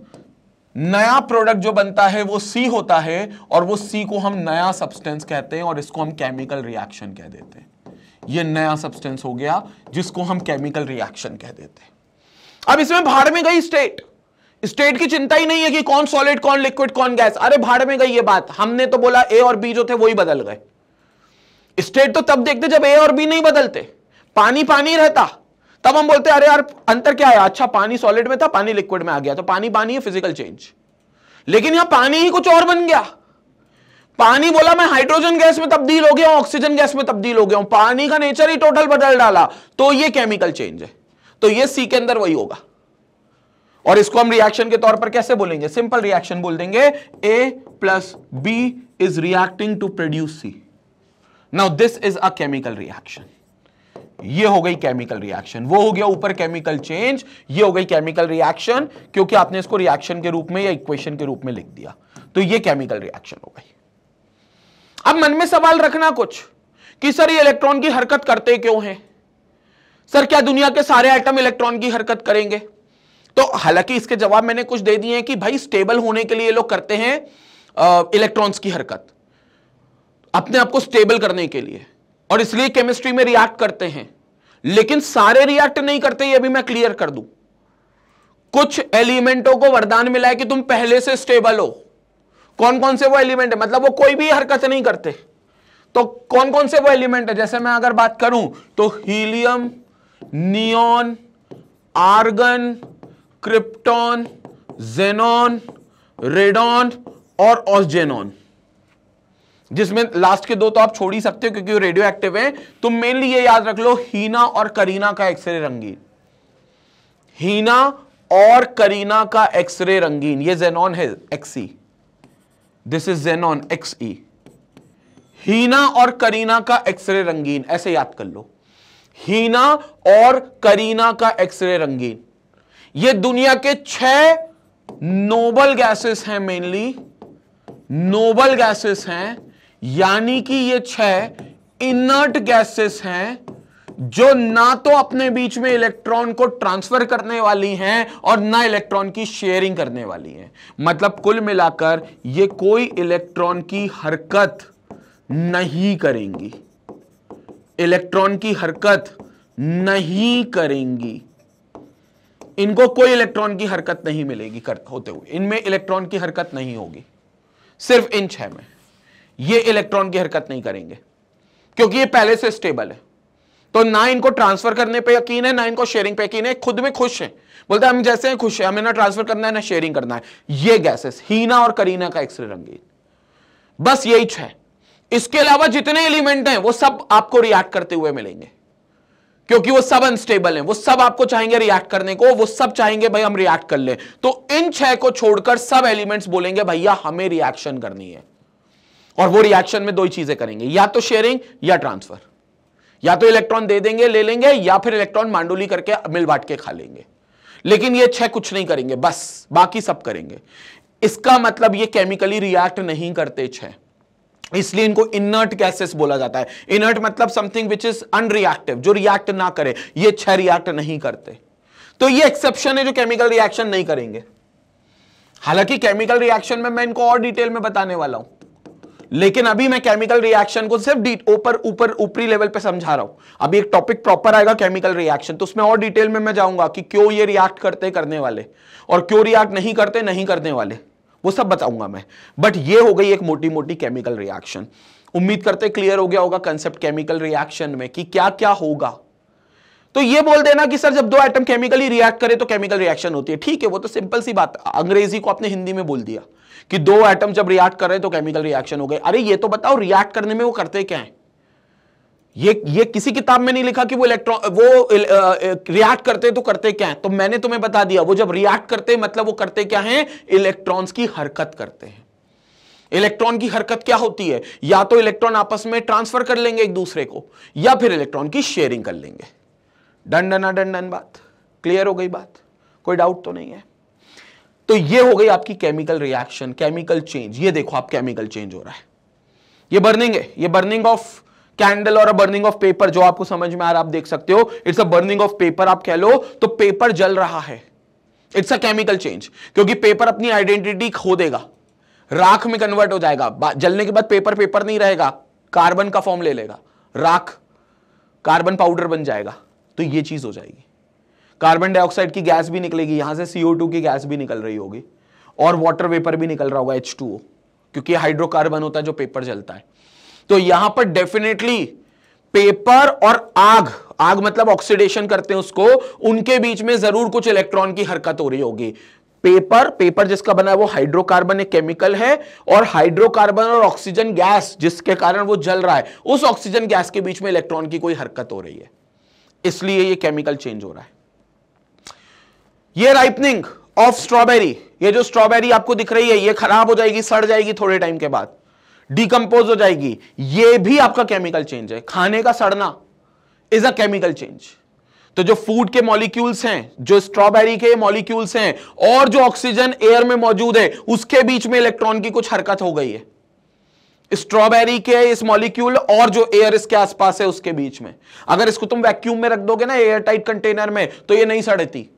नया प्रोडक्ट जो बनता है वो सी होता है और वो सी को हम नया सब्सटेंस कहते हैं और इसको हम केमिकल रिएक्शन कह देते हैं ये नया सब्सटेंस हो गया जिसको हम केमिकल रिएक्शन कह देते हैं अब इसमें भाड़ में गई स्टेट स्टेट की चिंता ही नहीं है कि कौन सॉलिड कौन लिक्विड कौन गैस अरे भाड़ में गई ये बात हमने तो बोला ए और बी जो थे वही बदल गए स्टेट तो तब देखते जब ए और बी नहीं बदलते पानी पानी रहता तब हम बोलते अरे यार अंतर क्या है अच्छा पानी सॉलिड में था पानी लिक्विड में आ गया तो पानी पानी है फिजिकल चेंज लेकिन यहां पानी ही कुछ और बन गया पानी बोला मैं हाइड्रोजन गैस में तब्दील हो गया हूं ऑक्सीजन गैस में तब्दील हो गया हूं पानी का नेचर ही टोटल बदल डाला तो ये केमिकल चेंज है तो ये सी के अंदर वही होगा और इसको हम रिएक्शन के तौर पर कैसे बोलेंगे सिंपल रिएक्शन बोल देंगे A plus B is reacting to produce C now this is a chemical reaction ये हो गई केमिकल रिएक्शन वो हो गया ऊपर केमिकल चेंज ये हो गई केमिकल रिएक्शन क्योंकि आपने इसको रिएक्शन के रूप में या इक्वेशन के रूप में लिख दिया तो ये केमिकल रिएक्शन हो गई अब मन में सवाल रखना कुछ कि सर ये इलेक्ट्रॉन की हरकत करते क्यों हैं सर क्या दुनिया के सारे आइटम इलेक्ट्रॉन की हरकत करेंगे तो हालांकि इसके जवाब मैंने कुछ दे दिए हैं कि भाई स्टेबल होने के लिए लोग करते हैं इलेक्ट्रॉन्स की हरकत अपने आप को स्टेबल करने के लिए और इसलिए केमिस्ट्री में रिएक्ट करते हैं लेकिन सारे रिएक्ट नहीं करते ये भी मैं क्लियर कर दूं कुछ एलिमेंटों को वरदान मिला है कि तुम पहले से स्टेबल हो कौन कौन से वो एलिमेंट है मतलब वो कोई भी हरकत नहीं करते तो कौन कौन से वो एलिमेंट है जैसे मैं अगर बात करूं तो helium neon argon krypton xenon radon और ऑसजेनॉन जिसमें लास्ट के दो तो आप छोड़ ही सकते हो क्योंकि वो रेडियो एक्टिव है तो मेनली ये याद रख लो हीना और करीना का एक्सरे रंगीन हीना और करीना का एक्सरे रंगीन ये जेनॉन है एक्सी this is xenon X E Heena और करीना का एक्सरे रंगीन ऐसे याद कर लो हीना और करीना का एक्सरे रंगीन ये दुनिया के छह नोबल गैसेस हैं मेनली नोबल गैसेस हैं यानी कि ये छह इनर्ट गैसेस हैं जो ना तो अपने बीच में इलेक्ट्रॉन को ट्रांसफर करने वाली हैं और ना इलेक्ट्रॉन की शेयरिंग करने वाली हैं मतलब कुल मिलाकर ये कोई इलेक्ट्रॉन की हरकत नहीं करेंगी इलेक्ट्रॉन की हरकत नहीं करेंगी इनको कोई इलेक्ट्रॉन की हरकत नहीं मिलेगी कर, होते हुए इनमें इलेक्ट्रॉन की हरकत नहीं होगी सिर्फ इन छह में ये इलेक्ट्रॉन की हरकत नहीं करेंगे क्योंकि ये पहले से स्टेबल है तो ना इनको ट्रांसफर करने पे यकीन है ना इनको शेयरिंग पे यकीन है खुद में खुश है बोलते हम जैसे हैं खुश है हमें ना ट्रांसफर करना है ना शेयरिंग करना है ये गैसेस हीना और करीना का एक्सरे रंगीन बस यही छह इसके अलावा जितने एलिमेंट हैं वो सब आपको रिएक्ट करते हुए मिलेंगे क्योंकि वो सब अनस्टेबल हैं वो सब आपको चाहेंगे रिएक्ट करने को वो सब चाहेंगे भाई हम रिएक्ट कर लें तो इन छह को छोड़कर सब एलिमेंट्स बोलेंगे भैया हमें रिएक्शन करनी है और वो रिएक्शन में दो ही चीजें करेंगे या तो शेयरिंग या ट्रांसफर या तो इलेक्ट्रॉन दे देंगे ले लेंगे या फिर इलेक्ट्रॉन मांडोली करके मिल बांट के खा लेंगे लेकिन ये छह कुछ नहीं करेंगे बस बाकी सब करेंगे इसका मतलब ये केमिकली रिएक्ट नहीं करते छह इसलिए इनको इनर्ट गैसेस बोला जाता है इनर्ट मतलब समथिंग विच इज अनरिएक्टिव जो रिएक्ट ना करे ये छह रिएक्ट नहीं करते तो ये एक्सेप्शन है जो केमिकल रिएक्शन नहीं करेंगे हालांकि केमिकल रिएक्शन में मैं इनको और डिटेल में बताने वाला हूं लेकिन अभी मैं केमिकल रिएक्शन को सिर्फ ऊपर ऊपर ऊपरी लेवल पे समझा रहा हूं अभी एक टॉपिक प्रॉपर आएगा केमिकल रिएक्शन तो उसमें और डिटेल में मैं जाऊंगा कि क्यों ये रिएक्ट करते करने वाले और क्यों रिएक्ट नहीं करते नहीं करने वाले वो सब बताऊंगा मैं बट ये हो गई एक मोटी मोटी केमिकल रिएक्शन उम्मीद करते क्लियर हो गया होगा कंसेप्ट केमिकल रिएक्शन में कि क्या क्या होगा तो ये बोल देना कि सर जब दो आइटम केमिकली रिएक्ट करे तो केमिकल रिएक्शन होती है ठीक है वो तो सिंपल सी बात अंग्रेजी को आपने हिंदी में बोल दिया कि दो आइटम जब रिएक्ट कर रहे तो केमिकल रिएक्शन हो गए अरे ये तो बताओ रिएक्ट करने में वो करते क्या है ये ये किसी किताब में नहीं लिखा कि वो इलेक्ट्रॉन वो रिएक्ट करते तो करते क्या है तो मैंने तुम्हें बता दिया वो जब रिएक्ट करते मतलब वो करते क्या है इलेक्ट्रॉन्स की हरकत करते हैं इलेक्ट्रॉन की हरकत क्या होती है या तो इलेक्ट्रॉन आपस में ट्रांसफर कर लेंगे एक दूसरे को या फिर इलेक्ट्रॉन की शेयरिंग कर लेंगे डन डना डन डन बात क्लियर हो गई बात कोई डाउट तो नहीं है तो ये हो गई आपकी केमिकल रिएक्शन केमिकल चेंज ये देखो आप केमिकल चेंज हो रहा है ये बर्निंग है ये बर्निंग ऑफ कैंडल और अ बर्निंग ऑफ पेपर जो आपको समझ में आ रहा आप देख सकते हो it's a burning of paper आप कह लो तो पेपर जल रहा है इट्स अ केमिकल चेंज क्योंकि पेपर अपनी आइडेंटिटी खो देगा राख में कन्वर्ट हो जाएगा जलने के बाद पेपर पेपर नहीं रहेगा कार्बन का फॉर्म ले लेगा राख कार्बन पाउडर बन जाएगा तो ये चीज हो जाएगी कार्बन डाइऑक्साइड की गैस भी निकलेगी यहां से सीओ की गैस भी निकल रही होगी और वाटर वेपर भी निकल रहा होगा एच क्योंकि हाइड्रोकार्बन होता है जो पेपर जलता है तो यहां पर डेफिनेटली पेपर और आग आग मतलब ऑक्सीडेशन करते हैं उसको उनके बीच में जरूर कुछ इलेक्ट्रॉन की हरकत हो रही होगी पेपर पेपर जिसका बना है वो हाइड्रोकार्बन एक केमिकल है और हाइड्रोकार्बन और ऑक्सीजन गैस जिसके कारण वो जल रहा है उस ऑक्सीजन गैस के बीच में इलेक्ट्रॉन की कोई हरकत हो रही है इसलिए ये केमिकल चेंज हो रहा है ये राइपनिंग ऑफ स्ट्रॉबेरी ये जो स्ट्रॉबेरी आपको दिख रही है ये खराब हो जाएगी सड़ जाएगी थोड़े टाइम के बाद डिकम्पोज हो जाएगी ये भी आपका केमिकल चेंज है खाने का सड़ना इज अ केमिकल चेंज तो जो फूड के मॉलिक्यूल्स हैं जो स्ट्रॉबेरी के मॉलिक्यूल्स हैं और जो ऑक्सीजन एयर में मौजूद है उसके बीच में इलेक्ट्रॉन की कुछ हरकत हो गई है स्ट्रॉबेरी के इस मॉलिक्यूल और जो एयर इसके आसपास है उसके बीच में अगर इसको तुम वैक्यूम में रख दोगे ना एयर टाइट कंटेनर में तो ये नहीं सड़ती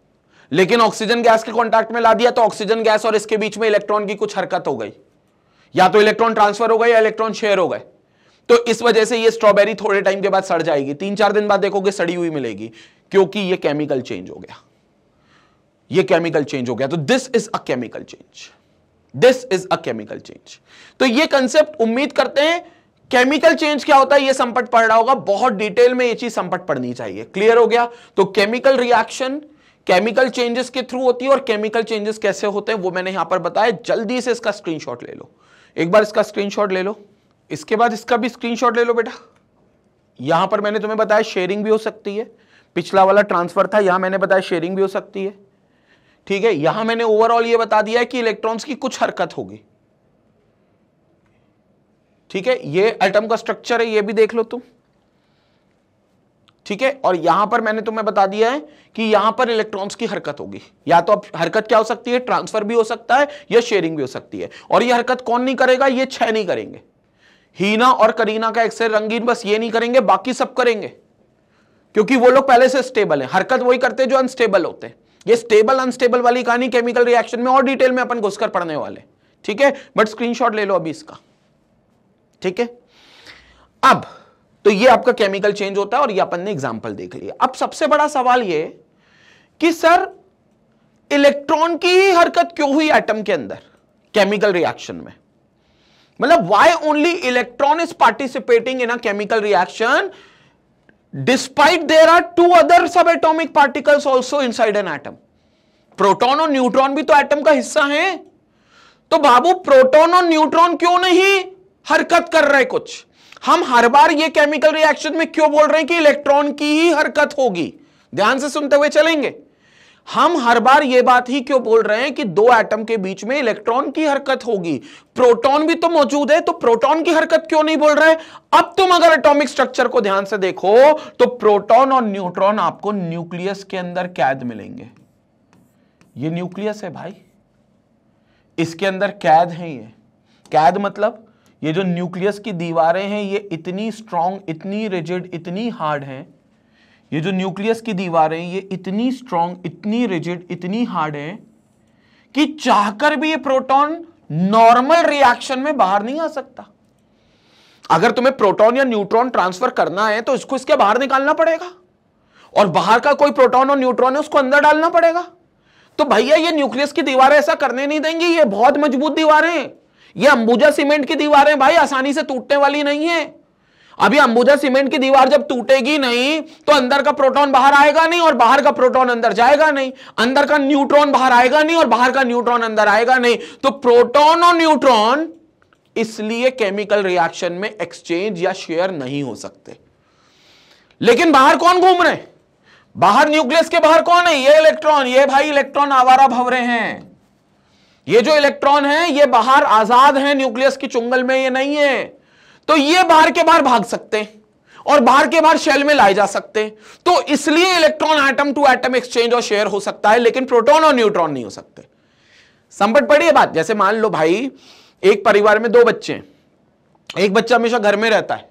लेकिन ऑक्सीजन गैस के कॉन्टैक्ट में ला दिया तो ऑक्सीजन गैस और इसके बीच में इलेक्ट्रॉन की कुछ हरकत हो गई या तो इलेक्ट्रॉन ट्रांसफर हो गए या इलेक्ट्रॉन शेयर हो गए तो इस वजह से ये स्ट्रॉबेरी थोड़े टाइम के बाद सड़ जाएगी तीन चार दिन बाद देखोगे सड़ी हुई मिलेगी क्योंकि ये केमिकल चेंज हो गया ये केमिकल चेंज हो गया तो this is a chemical change this is a chemical change तो ये कंसेप्ट उम्मीद करते हैं केमिकल चेंज क्या होता है ये संपट पड़ रहा होगा बहुत डिटेल में ये चीज संपट पढ़नी चाहिए क्लियर हो गया तो केमिकल रिएक्शन केमिकल चेंजेस के थ्रू होती है और केमिकल चेंजेस कैसे होते हैं वो मैंने यहां पर बताया जल्दी से इसका स्क्रीनशॉट ले लो एक बार इसका स्क्रीनशॉट ले लो इसके बाद इसका भी स्क्रीनशॉट ले लो बेटा यहां पर मैंने तुम्हें बताया शेयरिंग भी हो सकती है पिछला वाला ट्रांसफर था यहां मैंने बताया शेयरिंग भी हो सकती है ठीक है यहां मैंने ओवरऑल ये बता दिया है कि इलेक्ट्रॉन्स की कुछ हरकत होगी ठीक है ये एटम का स्ट्रक्चर है ये भी देख लो तुम ठीक है और यहां पर मैंने तुम्हें बता दिया है कि यहां पर इलेक्ट्रॉन्स की हरकत होगी या तो अब हरकत क्या हो सकती है ट्रांसफर भी हो सकता है या शेयरिंग भी हो सकती है और ये हरकत कौन नहीं करेगा ये छह नहीं करेंगे हीना और करीना का एक्सरे रंगीन बस ये नहीं करेंगे बाकी सब करेंगे क्योंकि वो लोग पहले से स्टेबल है हरकत वही करते हैं जो अनस्टेबल होते हैं ये स्टेबल अनस्टेबल वाली कहानी केमिकल रिएक्शन में और डिटेल में अपन घुसकर पढ़ने वाले ठीक है बट स्क्रीनशॉट ले लो अभी इसका ठीक है अब तो ये आपका केमिकल चेंज होता है और ये अपन ने एग्जाम्पल देख लिया अब सबसे बड़ा सवाल ये कि सर इलेक्ट्रॉन की ही हरकत क्यों हुई एटम के अंदर केमिकल रिएक्शन में मतलब why only electron is participating in a chemical reaction despite there are two other subatomic particles also inside an atom proton और न्यूट्रॉन भी तो एटम का हिस्सा है तो बाबू प्रोटॉन और न्यूट्रॉन क्यों नहीं हरकत कर रहे कुछ हम हर बार ये केमिकल रिएक्शन में क्यों बोल रहे हैं कि इलेक्ट्रॉन की ही हरकत होगी ध्यान से सुनते हुए चलेंगे हम हर बार ये बात ही क्यों बोल रहे हैं कि दो एटम के बीच में इलेक्ट्रॉन की हरकत होगी प्रोटॉन भी तो मौजूद है तो प्रोटॉन की हरकत क्यों नहीं बोल रहे अब तुम अगर एटॉमिक स्ट्रक्चर को ध्यान से देखो तो प्रोटॉन और न्यूट्रॉन आपको न्यूक्लियस के अंदर कैद मिलेंगे ये न्यूक्लियस है भाई इसके अंदर कैद है ये कैद मतलब ये जो न्यूक्लियस की दीवारें हैं ये इतनी स्ट्रॉन्ग इतनी रिजिड इतनी हार्ड हैं ये जो न्यूक्लियस की दीवारें ये इतनी स्ट्रॉन्ग इतनी रिजिड इतनी हार्ड हैं कि चाहकर भी ये प्रोटॉन नॉर्मल रिएक्शन में बाहर नहीं आ सकता अगर तुम्हें प्रोटॉन या न्यूट्रॉन ट्रांसफर करना है तो इसको इसके बाहर निकालना पड़ेगा और बाहर का कोई प्रोटॉन और न्यूट्रॉन है उसको अंदर डालना पड़ेगा तो भैया ये न्यूक्लियस की दीवारें ऐसा करने नहीं देंगी ये बहुत मजबूत दीवारें हैं ये अंबुजा सीमेंट की दीवारें भाई आसानी से टूटने वाली नहीं है अभी अंबुजा सीमेंट की दीवार जब टूटेगी नहीं तो अंदर का प्रोटॉन बाहर आएगा नहीं और बाहर का प्रोटॉन अंदर जाएगा नहीं अंदर का न्यूट्रॉन बाहर आएगा नहीं और बाहर का न्यूट्रॉन अंदर आएगा नहीं तो प्रोटॉन और न्यूट्रॉन इसलिए केमिकल रिएक्शन में एक्सचेंज या शेयर नहीं हो सकते लेकिन बाहर कौन घूम रहे बाहर न्यूक्लियस के बाहर कौन है ये इलेक्ट्रॉन ये भाई इलेक्ट्रॉन आवारा भव रहे हैं ये जो इलेक्ट्रॉन है ये बाहर आजाद है न्यूक्लियस की चुंगल में ये नहीं है तो ये बाहर के बाहर भाग सकते हैं और बाहर के बाहर शेल में लाए जा सकते हैं तो इसलिए electron atom to atom exchange और शेयर हो सकता है लेकिन प्रोटोन और न्यूट्रॉन नहीं हो सकते संपट पड़ी है बात जैसे मान लो भाई एक परिवार में दो बच्चे हैं एक बच्चा हमेशा घर में रहता है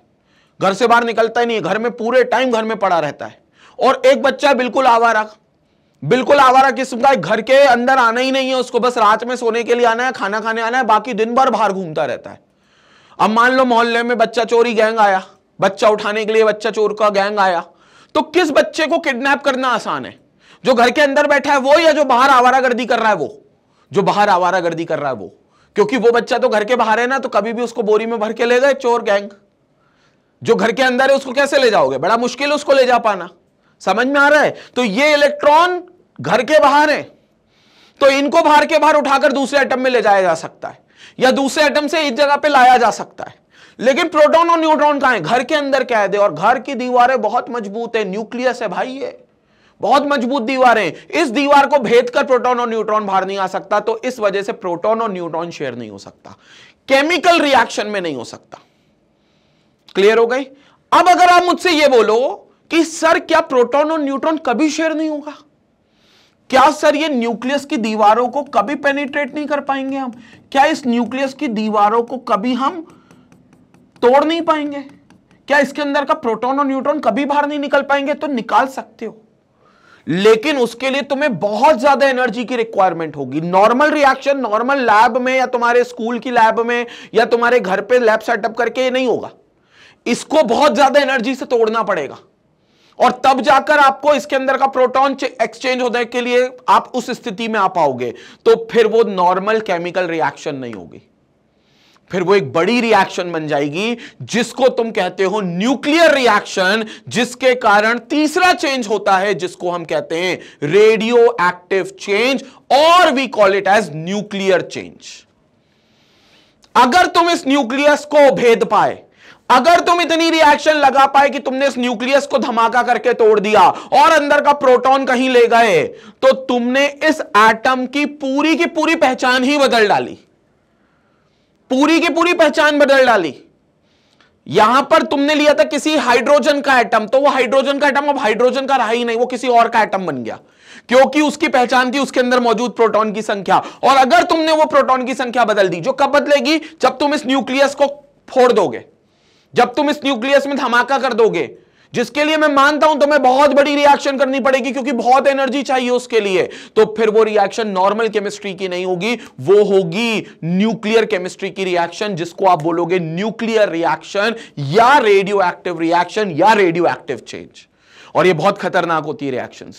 घर से बाहर निकलता ही नहीं घर में पूरे टाइम घर में पड़ा रहता है और एक बच्चा बिल्कुल आवारा बिल्कुल आवारा किस्म का घर के अंदर आना ही नहीं है उसको बस रात में सोने के लिए आना है खाना खाने आना है बाकी दिन भर बाहर घूमता रहता है अब मान लो मोहल्ले में बच्चा चोरी गैंग आया बच्चा उठाने के लिए बच्चा चोर का गैंग आया तो किस बच्चे को किडनैप करना आसान है जो घर के अंदर बैठा है वो या जो बाहर आवारागर्दी कर रहा है वो जो बाहर आवारागर्दी कर रहा है वो क्योंकि वो बच्चा तो घर के बाहर है ना तो कभी भी उसको बोरी में भर के ले गए चोर गैंग जो घर के अंदर है उसको कैसे ले जाओगे बड़ा मुश्किल उसको ले जा पाना समझ में आ रहा है तो ये इलेक्ट्रॉन घर के बाहर है तो इनको बाहर के बाहर उठाकर दूसरे एटम में ले जाया जा सकता है या दूसरे एटम से इस जगह पे लाया जा सकता है लेकिन प्रोटॉन और न्यूट्रॉन कहा है घर के अंदर क्या दे और घर की दीवारें बहुत मजबूत है न्यूक्लियस है भाई ये बहुत मजबूत दीवारें इस दीवार को भेद कर प्रोटोन और न्यूट्रॉन बाहर नहीं आ सकता तो इस वजह से प्रोटोन और न्यूट्रॉन शेयर नहीं हो सकता केमिकल रिएक्शन में नहीं हो सकता क्लियर हो गई अब अगर आप मुझसे यह बोलो कि सर क्या प्रोटॉन और न्यूट्रॉन कभी शेयर नहीं होगा क्या सर ये न्यूक्लियस की दीवारों को कभी पेनिट्रेट नहीं कर पाएंगे हम क्या इस न्यूक्लियस की दीवारों को कभी हम तोड़ नहीं पाएंगे क्या इसके अंदर का प्रोटॉन और न्यूट्रॉन कभी बाहर नहीं निकल पाएंगे तो निकाल सकते हो लेकिन उसके लिए तुम्हें बहुत ज्यादा एनर्जी की रिक्वायरमेंट होगी नॉर्मल रिएक्शन नॉर्मल लैब में या तुम्हारे स्कूल की लैब में या तुम्हारे घर पे लैब सेटअप करके नहीं होगा इसको बहुत ज्यादा एनर्जी से तोड़ना पड़ेगा और तब जाकर आपको इसके अंदर का प्रोटॉन एक्सचेंज होने के लिए आप उस स्थिति में आ पाओगे तो फिर वो नॉर्मल केमिकल रिएक्शन नहीं होगी फिर वो एक बड़ी रिएक्शन बन जाएगी जिसको तुम कहते हो न्यूक्लियर रिएक्शन जिसके कारण तीसरा चेंज होता है जिसको हम कहते हैं रेडियो एक्टिव चेंज और we call it as nuclear change अगर तुम इस न्यूक्लियस को भेद पाए अगर तुम इतनी रिएक्शन लगा पाए कि तुमने इस न्यूक्लियस को धमाका करके तोड़ दिया और अंदर का प्रोटॉन कहीं ले गए तो तुमने इस एटम की पूरी की पूरी पहचान ही बदल डाली पूरी की पूरी पहचान बदल डाली यहां पर तुमने लिया था किसी हाइड्रोजन का एटम तो वो हाइड्रोजन का एटम अब हाइड्रोजन का रहा ही नहीं वो किसी और का एटम बन गया क्योंकि उसकी पहचान थी उसके अंदर मौजूद प्रोटॉन की संख्या और अगर तुमने वो प्रोटॉन की संख्या बदल दी जो कब बदलेगी जब तुम इस न्यूक्लियस को फोड़ दोगे जब तुम इस न्यूक्लियस में धमाका कर दोगे जिसके लिए मैं मानता हूं तुम्हें बहुत बड़ी रिएक्शन करनी पड़ेगी क्योंकि बहुत एनर्जी चाहिए उसके लिए तो फिर वो रिएक्शन नॉर्मल केमिस्ट्री की नहीं होगी वो होगी न्यूक्लियर केमिस्ट्री की रिएक्शन जिसको आप बोलोगे न्यूक्लियर रिएक्शन या रेडियो एक्टिव रिएक्शन या रेडियो एक्टिव चेंज और यह बहुत खतरनाक होती है रिएक्शन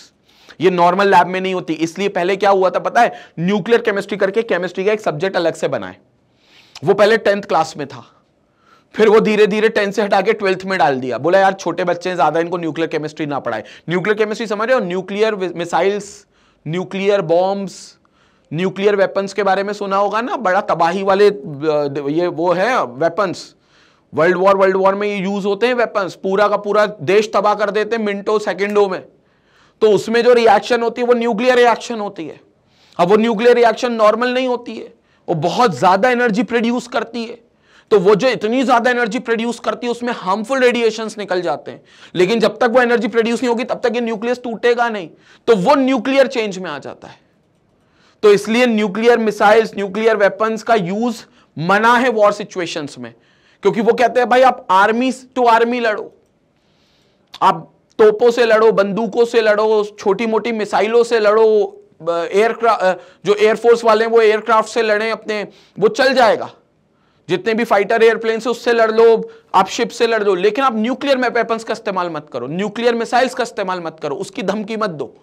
ये नॉर्मल लैब में नहीं होती इसलिए पहले क्या हुआ था पता है न्यूक्लियर केमिस्ट्री करके केमिस्ट्री का एक सब्जेक्ट अलग से बनाए वो पहले टेंथ क्लास में था फिर वो धीरे धीरे टेंथ से हटा के ट्वेल्थ में डाल दिया बोला यार छोटे बच्चे हैं ज्यादा इनको न्यूक्लियर केमिस्ट्री ना पढ़ाए न्यूक्लियर केमिस्ट्री समझ रहे हो nuclear missiles nuclear bombs nuclear weapons के बारे में सुना होगा ना बड़ा तबाही वाले ये वो है weapons world war world war में ये यूज होते हैं वेपन्स पूरा का पूरा देश तबाह कर देते हैं मिनटों सेकेंडों में तो उसमें जो रिएक्शन होती है वो न्यूक्लियर रिएक्शन होती है अब वो न्यूक्लियर रिएक्शन नॉर्मल नहीं होती है वो बहुत ज़्यादा एनर्जी प्रोड्यूस करती है तो वो जो इतनी ज्यादा एनर्जी प्रोड्यूस करती है उसमें हार्मफुल रेडिएशन निकल जाते हैं लेकिन जब तक वो एनर्जी प्रोड्यूस नहीं होगी तब तक ये न्यूक्लियस टूटेगा नहीं तो वो न्यूक्लियर चेंज में आ जाता है तो इसलिए न्यूक्लियर मिसाइल्स न्यूक्लियर वेपन्स का यूज मना है वॉर सिचुएशंस में क्योंकि वो कहते हैं भाई आप आर्मी टू आर्मी लड़ो आप तोपों से लड़ो बंदूकों से लड़ो छोटी मोटी मिसाइलों से लड़ो एयरक्राफ्ट जो एयरफोर्स वाले हैं वो एयरक्राफ्ट से लड़े अपने वो चल जाएगा जितने भी फाइटर एयरप्लेन से उससे लड़ लो आप शिप से लड़ लो लेकिन आप न्यूक्लियर वेपन वेपन्स का इस्तेमाल मत करो न्यूक्लियर मिसाइल्स का इस्तेमाल मत करो उसकी धमकी मत दो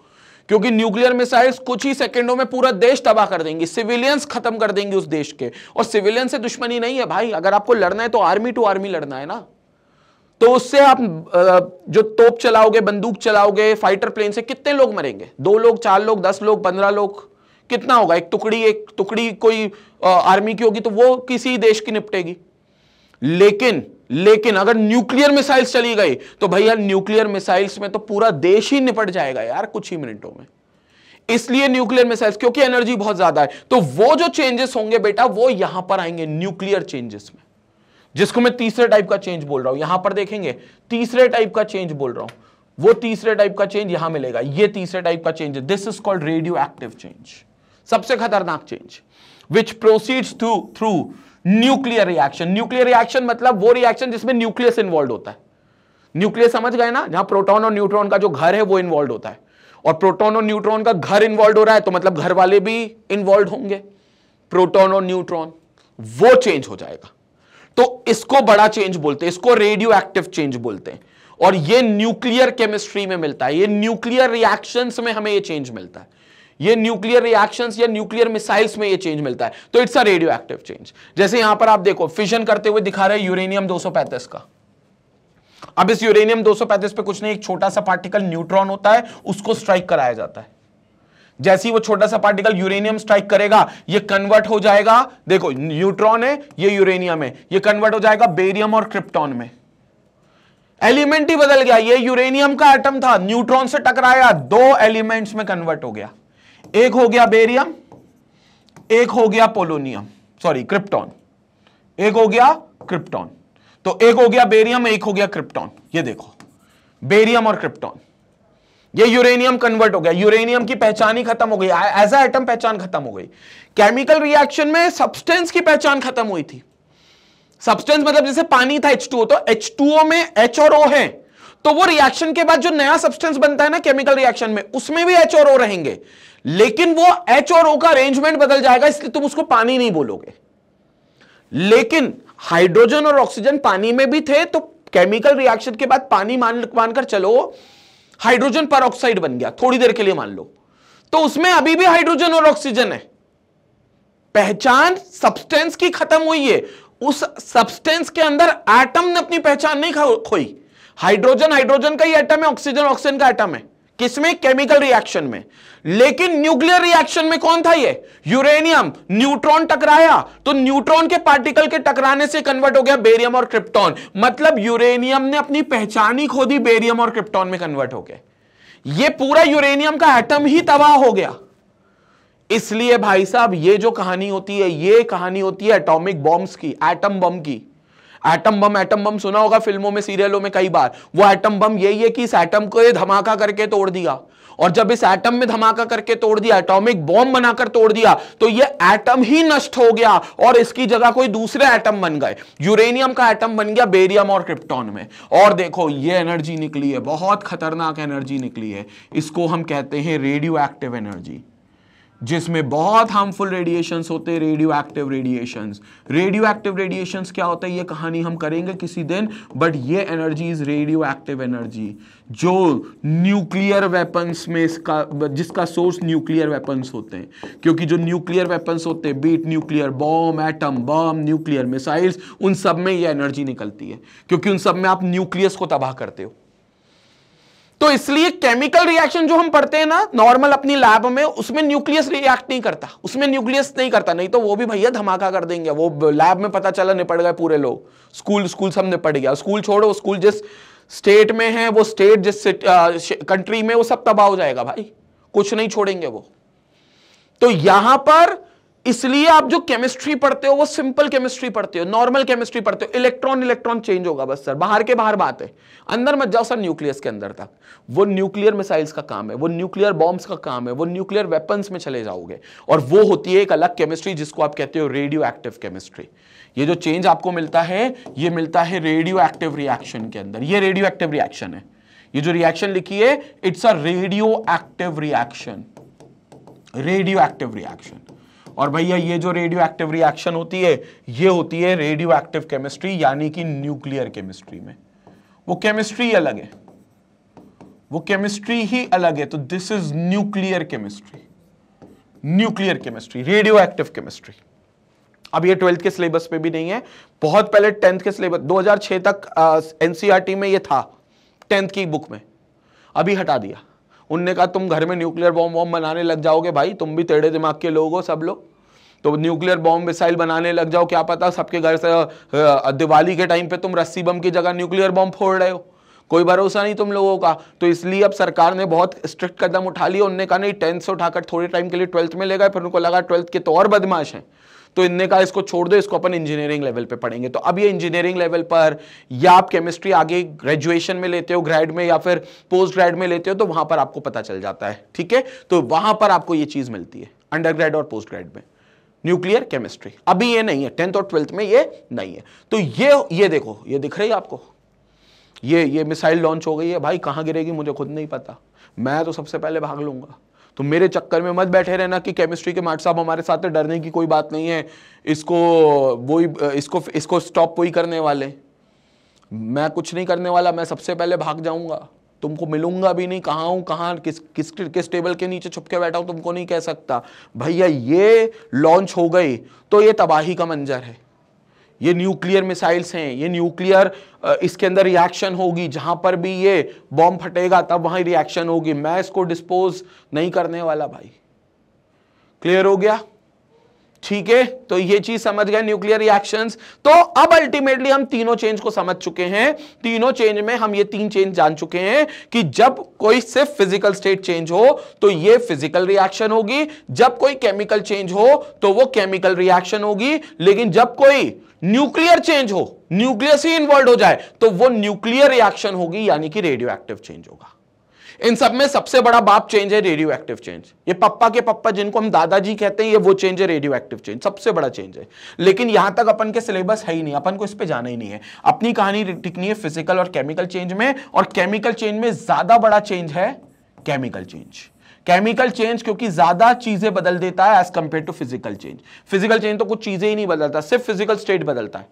क्योंकि न्यूक्लियर मिसाइल्स कुछ ही सेकंडों में पूरा देश तबाह कर देंगी सिविलियंस खत्म कर देंगे उस देश के और सिविलियन से दुश्मनी नहीं है भाई अगर आपको लड़ना है तो आर्मी टू आर्मी लड़ना है ना तो उससे आप जो तोप चलाओगे बंदूक चलाओगे फाइटर प्लेन से कितने लोग मरेंगे दो लोग चार लोग दस लोग पंद्रह लोग कितना होगा एक टुकड़ी एक टुकड़ी कोई आर्मी की होगी तो वो किसी देश की निपटेगी लेकिन लेकिन अगर न्यूक्लियर मिसाइल्स चली गई तो भैया न्यूक्लियर मिसाइल्स में तो पूरा देश ही निपट जाएगा यार कुछ ही मिनटों में इसलिए न्यूक्लियर मिसाइल्स क्योंकि एनर्जी बहुत ज्यादा है तो वो जो चेंजेस होंगे बेटा वो यहां पर आएंगे न्यूक्लियर चेंजेस में जिसको मैं तीसरे टाइप का चेंज बोल रहा हूं यहां पर देखेंगे तीसरे टाइप का चेंज बोल रहा हूं वो तीसरे टाइप का चेंज यहां मिलेगा ये तीसरे टाइप का change this is called radioactive change सबसे खतरनाक change which proceeds through through nuclear reaction nuclear reaction मतलब वो रिएक्शन जिसमें न्यूक्लियस इन्वॉल्व होता है न्यूक्लियस समझ गए ना जहां प्रोटॉन और न्यूट्रॉन का जो घर है वो इन्वॉल्व होता है और प्रोटॉन और न्यूट्रॉन का घर इन्वॉल्व हो रहा है तो मतलब घर वाले भी इन्वॉल्व होंगे प्रोटॉन और न्यूट्रॉन वो चेंज हो जाएगा तो इसको बड़ा चेंज बोलते हैं इसको रेडियो एक्टिव चेंज बोलते हैं और ये न्यूक्लियर केमिस्ट्री में मिलता है ये न्यूक्लियर रिएक्शंस में हमें ये चेंज मिलता है ये न्यूक्लियर रिएक्शन या न्यूक्लियर मिसाइल्स में ये चेंज मिलता है तो it's a radioactive change जैसे यहां पर आप देखो फिशन करते हुए दिखा रहे यूरेनियम दो का अब इस यूरेनियम दो पे कुछ नहीं एक छोटा सा पार्टिकल न्यूट्रॉन होता है उसको स्ट्राइक कराया जाता है जैसे ही वो छोटा सा पार्टिकल यूरेनियम स्ट्राइक करेगा ये कन्वर्ट हो जाएगा देखो न्यूट्रॉन है ये यूरेनियम है ये कन्वर्ट हो जाएगा बेरियम और क्रिप्टॉन में एलिमेंट ही बदल गया ये यूरेनियम का एटम था न्यूट्रॉन से टकराया दो एलिमेंट्स में कन्वर्ट हो गया एक हो गया बेरियम एक हो गया पोलोनियम सॉरी क्रिप्टॉन एक हो गया क्रिप्टॉन तो एक हो गया बेरियम एक हो गया क्रिप्टॉन ये देखो बेरियम और क्रिप्टॉन ये यूरेनियम कन्वर्ट हो गया यूरेनियम की पहचान ही खत्म हो गई एज एटम पहचान खत्म हो गई केमिकल रिएक्शन में सब्सटेंस की पहचान खत्म हुई थी सब्सटेंस मतलब जैसे पानी था H2O तो H2O में H और O है तो वो रिएक्शन के बाद जो नया सब्सटेंस बनता है ना केमिकल रिएक्शन में उसमें भी एच और ओ रहेंगे लेकिन वो एच और ओ का अरेंजमेंट बदल जाएगा इसलिए तुम उसको पानी नहीं बोलोगे लेकिन हाइड्रोजन और ऑक्सीजन पानी में भी थे तो केमिकल रिएक्शन के बाद पानी मान मानकर चलो हाइड्रोजन पर बन गया थोड़ी देर के लिए मान लो तो उसमें अभी भी हाइड्रोजन और ऑक्सीजन है पहचान सब्सटेंस की खत्म हुई है उस सब्सटेंस के अंदर एटम ने अपनी पहचान नहीं खोई हाइड्रोजन हाइड्रोजन का ही एटम है ऑक्सीजन ऑक्सीजन का एटम है किसमें केमिकल रिएक्शन में लेकिन न्यूक्लियर रिएक्शन में कौन था ये यूरेनियम न्यूट्रॉन टकराया तो न्यूट्रॉन के पार्टिकल के टकराने से कन्वर्ट हो गया बेरियम और क्रिप्टॉन मतलब यूरेनियम ने अपनी पहचान ही खो दी बेरियम और क्रिप्टॉन में कन्वर्ट हो गए ये पूरा यूरेनियम का एटम ही तबाह हो गया इसलिए भाई साहब ये जो कहानी होती है ये कहानी होती है एटॉमिक बॉम्ब की एटम बम की एटम बम एटम बम सुना होगा फिल्मों में सीरियलों में कई बार वो एटम बम यही है कि इस एटम को धमाका करके तोड़ दिया और जब इस एटम में धमाका करके तोड़ दिया एटॉमिक बॉम्ब बनाकर तोड़ दिया तो ये एटम ही नष्ट हो गया और इसकी जगह कोई दूसरे एटम बन गए यूरेनियम का एटम बन गया बेरियम और क्रिप्टॉन में और देखो ये एनर्जी निकली है बहुत खतरनाक एनर्जी निकली है इसको हम कहते हैं रेडियो एक्टिव एनर्जी जिसमें बहुत हार्मफुल रेडिएशंस होते हैं radioactive radiations radioactive radiations क्या होता है ये कहानी हम करेंगे किसी दिन बट ये energy is radioactive energy जो न्यूक्लियर वेपन्स में इसका जिसका सोर्स न्यूक्लियर वेपन्स होते हैं क्योंकि जो न्यूक्लियर वेपन्स होते हैं बीट nuclear bomb atom bomb nuclear missiles उन सब में ये एनर्जी निकलती है क्योंकि उन सब में आप न्यूक्लियस को तबाह करते हो तो इसलिए केमिकल रिएक्शन जो हम पढ़ते हैं ना नॉर्मल अपनी लैब में उसमें न्यूक्लियस रिएक्ट नहीं करता उसमें न्यूक्लियस नहीं करता नहीं तो वो भी भैया धमाका कर देंगे वो लैब में पता चला निपट गए पूरे लोग स्कूल स्कूल सब निपट गया स्कूल छोड़ो स्कूल जिस स्टेट में है वो स्टेट जिस कंट्री में वो सब तबाह हो जाएगा भाई कुछ नहीं छोड़ेंगे वो तो यहां पर इसलिए आप जो केमिस्ट्री पढ़ते हो वो सिंपल केमिस्ट्री पढ़ते हो नॉर्मल केमिस्ट्री पढ़ते हो इलेक्ट्रॉन इलेक्ट्रॉन चेंज होगा बस सर बाहर के बाहर बात है अंदर मत जाओ सर न्यूक्लियस के अंदर तक वो न्यूक्लियर मिसाइल्स का काम है वो न्यूक्लियर बॉम्ब्स का काम है वो न्यूक्लियर वेपन्स में चले जाओगे और वो होती है एक अलग केमिस्ट्री जिसको आप कहते हो रेडियो एक्टिव केमिस्ट्री ये जो चेंज आपको मिलता है ये मिलता है रेडियो एक्टिव रिएक्शन के अंदर ये रेडियो एक्टिव रिएक्शन है ये जो रिएक्शन लिखी है it's a radioactive reaction radioactive reaction और भैया ये जो रेडियो एक्टिव रिएक्शन होती है ये होती है रेडियो एक्टिव केमिस्ट्री यानी कि न्यूक्लियर केमिस्ट्री में वो केमिस्ट्री अलग है वो केमिस्ट्री ही अलग है तो this is nuclear chemistry nuclear chemistry radioactive chemistry अब ये ट्वेल्थ के सिलेबस पे भी नहीं है बहुत पहले टेंथ के सिलेबस 2006 तक एनसीआरटी में ये था टेंथ की बुक में अभी हटा दिया उनने कहा तुम घर में न्यूक्लियर बॉम्ब वॉम्ब बनाने लग जाओगे भाई तुम भी टेढ़े दिमाग के लोग हो सब लोग तो न्यूक्लियर बॉम्ब मिसाइल बनाने लग जाओ क्या पता सबके घर से दिवाली के टाइम पे तुम रस्सी बम की जगह न्यूक्लियर बॉम्ब फोड़ रहे हो कोई भरोसा नहीं तुम लोगों का तो इसलिए अब सरकार ने बहुत स्ट्रिक्ट कदम उठा लिया उनने कहा नहीं टेंथ से उठाकर थोड़े टाइम के लिए ट्वेल्थ में ले गए फिर उनको लगा ट्वेल्थ के तो और बदमाश हैं तो इनने कहा इसको छोड़ दो इसको अपन इंजीनियरिंग लेवल पे पढ़ेंगे तो अब ये इंजीनियरिंग लेवल पर या आप केमिस्ट्री आगे ग्रेजुएशन में लेते हो ग्रेड में या फिर पोस्ट ग्रेड में लेते हो तो वहां पर आपको पता चल जाता है ठीक है तो वहां पर आपको ये चीज मिलती है अंडर ग्रेड और पोस्ट ग्रेड में न्यूक्लियर केमिस्ट्री अभी ये नहीं है टेंथ और ट्वेल्थ में ये नहीं है तो ये ये देखो ये दिख रही है आपको ये ये मिसाइल लॉन्च हो गई है भाई कहां गिरेगी मुझे खुद नहीं पता मैं तो सबसे पहले भाग लूंगा तो मेरे चक्कर में मत बैठे रहना कि केमिस्ट्री के मार्क्स साहब हमारे साथ डरने की कोई बात नहीं है इसको वो ही इसको इसको स्टॉप वही करने वाले मैं कुछ नहीं करने वाला मैं सबसे पहले भाग जाऊंगा तुमको मिलूंगा भी नहीं कहाँ हूँ कहाँ किस किस किस टेबल के नीचे छुप के बैठा हूँ तुमको नहीं कह सकता भैया ये लॉन्च हो गई तो ये तबाही का मंजर है ये न्यूक्लियर मिसाइल्स हैं ये न्यूक्लियर इसके अंदर रिएक्शन होगी जहां पर भी ये बॉम्ब फटेगा तब वहां रिएक्शन होगी मैं इसको डिस्पोज नहीं करने वाला भाई क्लियर हो गया ठीक है तो ये चीज समझ गए न्यूक्लियर रिएक्शंस तो अब अल्टीमेटली हम तीनों चेंज को समझ चुके हैं तीनों चेंज में हम ये तीन चेंज जान चुके हैं कि जब कोई सिर्फ फिजिकल स्टेट चेंज हो तो ये फिजिकल रिएक्शन होगी जब कोई केमिकल चेंज हो तो वो केमिकल रिएक्शन होगी लेकिन जब कोई न्यूक्लियर चेंज हो न्यूक्लियस ही इन्वॉल्व हो जाए तो वो न्यूक्लियर रिएक्शन होगी यानी कि रेडियो एक्टिव चेंज होगा इन सब में सबसे बड़ा बाप चेंज है रेडियो एक्टिव चेंज ये पप्पा के पप्पा जिनको हम दादाजी कहते हैं ये वो चेंज है रेडियो एक्टिव चेंज सबसे बड़ा चेंज है लेकिन यहां तक अपन के सिलेबस है ही नहीं अपन को इस पर जाना ही नहीं है अपनी कहानी टिकनी है फिजिकल और केमिकल चेंज में और केमिकल चेंज में ज्यादा बड़ा चेंज है केमिकल चेंज केमिकल चेंज क्योंकि ज्यादा चीजें बदल देता है as compare to physical change physical change तो कुछ चीजें ही नहीं बदलता सिर्फ फिजिकल स्टेट बदलता है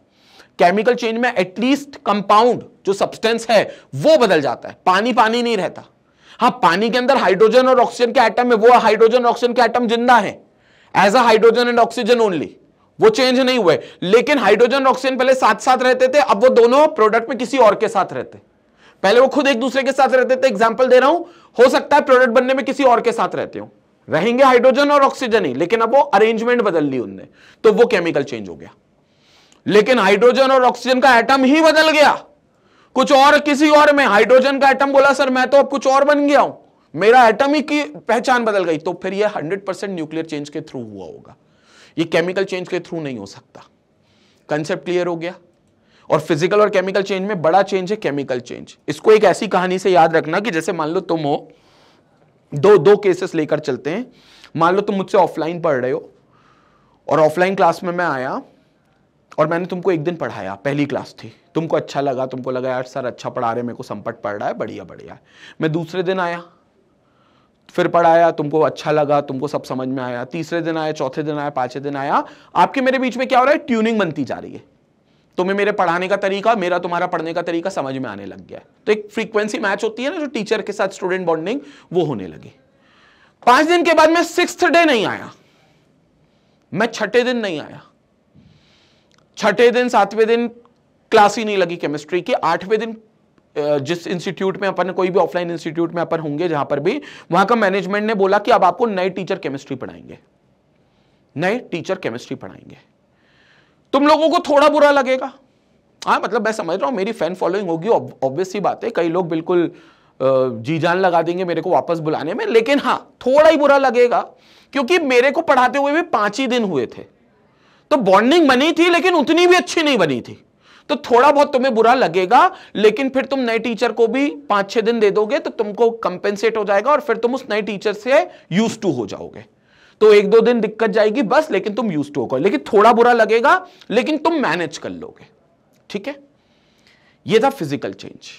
केमिकल चेंज में एटलीस्ट कंपाउंड जो सब्सटेंस है वो बदल जाता है पानी पानी नहीं रहता हाँ पानी के अंदर हाइड्रोजन और ऑक्सीजन के आइटम है वो हाइड्रोजन ऑक्सीजन के आइटम जिंदा है as a hydrogen and oxygen only वो चेंज नहीं हुए लेकिन हाइड्रोजन ऑक्सीजन पहले साथ साथ रहते थे अब वो दोनों प्रोडक्ट में किसी और के साथ रहते पहले वो खुद एक दूसरे के साथ रहते थे एग्जाम्पल दे रहा हूं हो सकता है प्रोडक्ट बनने में किसी और के साथ रहते हो रहेंगे हाइड्रोजन और ऑक्सीजन ही लेकिन अब वो अरेंजमेंट बदल ली उनने तो वो केमिकल चेंज हो गया लेकिन हाइड्रोजन और ऑक्सीजन का एटम ही बदल गया कुछ और किसी और में हाइड्रोजन का एटम बोला सर मैं तो अब कुछ और बन गया हूं मेरा एटम ही की पहचान बदल गई तो फिर यह 100 परसेंट न्यूक्लियर चेंज के थ्रू हुआ होगा ये केमिकल चेंज के थ्रू नहीं हो सकता कंसेप्ट क्लियर हो गया और फिजिकल और केमिकल चेंज में बड़ा चेंज है केमिकल चेंज इसको एक ऐसी कहानी से याद रखना कि जैसे मान लो तुम हो दो दो केसेस लेकर चलते हैं मान लो तुम मुझसे ऑफलाइन पढ़ रहे हो और ऑफलाइन क्लास में मैं आया और मैंने तुमको एक दिन पढ़ाया पहली क्लास थी तुमको अच्छा लगा तुमको लगा यार सर अच्छा पढ़ा रहे मेरे को संपट पढ़ रहा है बढ़िया बढ़िया मैं दूसरे दिन आया फिर पढ़ाया तुमको अच्छा लगा तुमको सब समझ में आया तीसरे दिन आया चौथे दिन आया पांचवे दिन आया आपके मेरे बीच में क्या हो रहा है ट्यूनिंग बनती जा रही है तुम्हें मेरे पढ़ाने का तरीका मेरा तुम्हारा पढ़ने का तरीका समझ में आने लग गया तो एक फ्रीक्वेंसी मैच होती है ना जो टीचर के साथ स्टूडेंट बॉन्डिंग वो होने लगी पांच दिन के बाद मैं सिक्स डे नहीं आया मैं छठे दिन नहीं आया छठे दिन सातवें दिन क्लास ही नहीं लगी केमिस्ट्री की आठवें दिन जिस इंस्टीट्यूट में अपन कोई भी ऑफलाइन इंस्टीट्यूट में अपन होंगे जहां पर भी वहां का मैनेजमेंट ने बोला कि अब आपको नए टीचर केमिस्ट्री पढ़ाएंगे नए टीचर केमिस्ट्री पढ़ाएंगे तुम लोगों को थोड़ा बुरा लगेगा हाँ मतलब मैं समझ रहा हूँ मेरी फैन फॉलोइंग होगी ऑब्वियस ही बात है कई लोग बिल्कुल जी जान लगा देंगे मेरे को वापस बुलाने में लेकिन हाँ थोड़ा ही बुरा लगेगा क्योंकि मेरे को पढ़ाते हुए भी पांच ही दिन हुए थे तो बॉन्डिंग बनी थी लेकिन उतनी भी अच्छी नहीं बनी थी तो थोड़ा बहुत तुम्हें बुरा लगेगा लेकिन फिर तुम नए टीचर को भी पांच छह दिन दे दोगे तो तुमको कंपेंसेट हो जाएगा और फिर तुम उस नए टीचर से यूज टू हो जाओगे तो एक दो दिन दिक्कत जाएगी बस लेकिन तुम यूज टू होकर लेकिन थोड़ा बुरा लगेगा लेकिन तुम मैनेज कर लोगे ठीक है ये था फिजिकल चेंज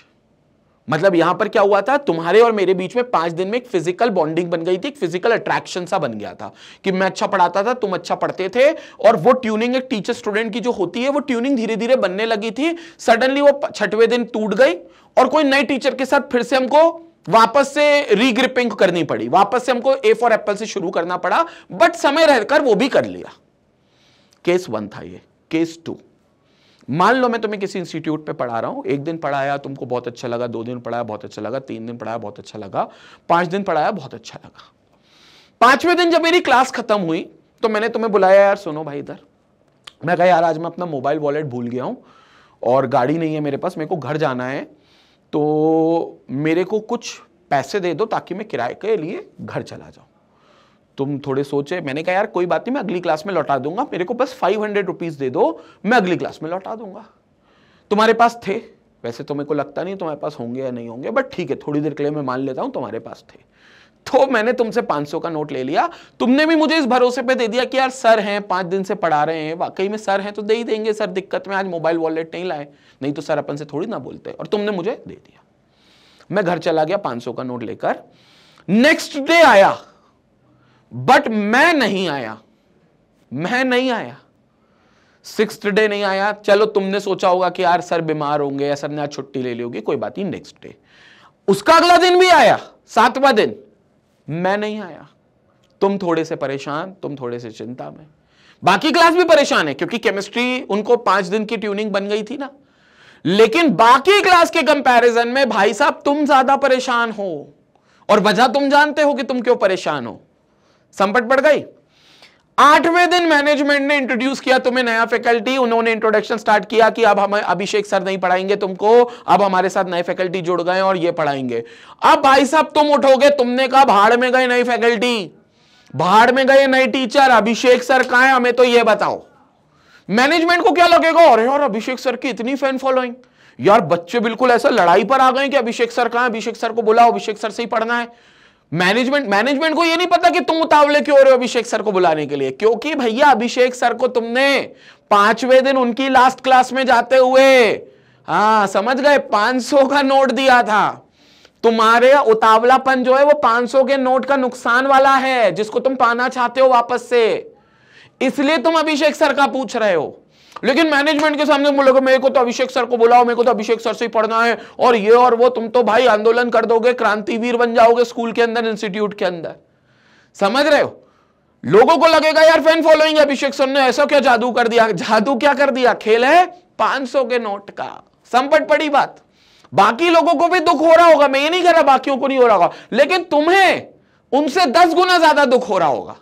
मतलब यहां पर क्या हुआ था तुम्हारे और मेरे बीच में पांच दिन में एक फिजिकल बॉन्डिंग बन गई थी एक फिजिकल अट्रैक्शन सा बन गया था कि मैं अच्छा पढ़ाता था तुम अच्छा पढ़ते थे और वो ट्यूनिंग एक टीचर स्टूडेंट की जो होती है वो ट्यूनिंग धीरे धीरे बनने लगी थी सडनली वो छठवें दिन टूट गई और कोई नए टीचर के साथ फिर से हमको वापस से रीग्रिपिंग करनी पड़ी वापस से हमको ए फॉर एप्पल से शुरू करना पड़ा बट समय रहकर वो भी कर लिया केस वन था ये केस टू मान लो मैं तुम्हें किसी इंस्टीट्यूट पे पढ़ा रहा हूं एक दिन पढ़ाया तुमको बहुत अच्छा लगा दो दिन पढ़ाया बहुत अच्छा लगा तीन दिन पढ़ाया बहुत अच्छा लगा पांच दिन पढ़ाया बहुत अच्छा लगा पांचवें दिन जब मेरी क्लास खत्म हुई तो मैंने तुम्हें बुलाया यार सुनो भाई इधर मैं कहा यार आज मैं अपना मोबाइल वॉलेट भूल गया हूं और गाड़ी नहीं है मेरे पास मेरे को घर जाना है तो मेरे को कुछ पैसे दे दो ताकि मैं किराए के लिए घर चला जाऊं तुम थोड़े सोचे मैंने कहा यार कोई बात नहीं मैं अगली क्लास में लौटा दूंगा मेरे को बस फाइव हंड्रेड रुपीज़ दे दो मैं अगली क्लास में लौटा दूंगा तुम्हारे पास थे वैसे तो मेरे को लगता नहीं तुम्हारे पास होंगे या नहीं होंगे बट ठीक है थोड़ी देर के लिए मैं मान लेता हूं तुम्हारे पास थे तो मैंने तुमसे 500 का नोट ले लिया तुमने भी मुझे इस भरोसे पे दे दिया कि यार सर हैं पांच दिन से पढ़ा रहे हैं वाकई में सर हैं तो दे ही देंगे सर दिक्कत में आज मोबाइल वॉलेट नहीं लाए नहीं तो सर अपन से थोड़ी ना बोलते और तुमने मुझे दे दिया मैं घर चला गया 500 का नोट लेकर नेक्स्ट डे आया बट मैं नहीं आया मैं नहीं आया सिक्स डे नहीं आया चलो तुमने सोचा होगा कि यार सर बीमार होंगे या सर ने आज छुट्टी ले ली होगी कोई बात नहीं नेक्स्ट डे उसका अगला दिन भी आया सातवां दिन मैं नहीं आया तुम थोड़े से परेशान तुम थोड़े से चिंता में बाकी क्लास भी परेशान है क्योंकि केमिस्ट्री उनको पांच दिन की ट्यूनिंग बन गई थी ना लेकिन बाकी क्लास के कंपैरिजन में भाई साहब तुम ज्यादा परेशान हो और वजह तुम जानते हो कि तुम क्यों परेशान हो संपट पड़ गई आठवें दिन मैनेजमेंट ने इंट्रोड्यूस किया तुम्हें नया फैकल्टी उन्होंने इंट्रोडक्शन स्टार्ट किया कि अब हम अभिषेक सर नहीं पढ़ाएंगे तुमको अब हमारे साथ नए फैकल्टी जुड़ गए और ये पढ़ाएंगे अब भाई साहब तुम उठोगे तुमने कहा भाड़ में गए नई फैकल्टी भाड़ में गए नए टीचर अभिषेक सर कहा हमें तो यह बताओ मैनेजमेंट को क्या लगेगा अरे यार अभिषेक सर की इतनी फैन फॉलोइंग यार बच्चे बिल्कुल ऐसा लड़ाई पर आ गए कि अभिषेक सर कहा अभिषेक सर को बुलाओ अभिषेक सर से ही पढ़ना है मैनेजमेंट मैनेजमेंट को ये नहीं पता कि तुम उतावले क्यों हो रहे हो अभिषेक सर को बुलाने के लिए क्योंकि भैया अभिषेक सर को तुमने पांचवें दिन उनकी लास्ट क्लास में जाते हुए हाँ समझ गए 500 का नोट दिया था तुम्हारे उतावलापन जो है वो 500 के नोट का नुकसान वाला है जिसको तुम पाना चाहते हो वापस से इसलिए तुम अभिषेक सर का पूछ रहे हो लेकिन मैनेजमेंट के सामने बोले मेरे को तो अभिषेक सर को बुलाओ मेरे को तो अभिषेक सर से ही पढ़ना है और ये और वो तुम तो भाई आंदोलन कर दोगे क्रांतिवीर बन जाओगे स्कूल के अंदर इंस्टीट्यूट के अंदर समझ रहे हो लोगों को लगेगा यार फैन फॉलोइंग अभिषेक सर ने ऐसा क्या जादू कर दिया जादू क्या कर दिया खेल है पांच के नोट का संपट पड़ी बात बाकी लोगों को भी दुख हो रहा होगा मैं ये नहीं कह रहा बाकियों को नहीं हो रहा होगा लेकिन तुम्हें उनसे दस गुना ज्यादा दुख हो रहा होगा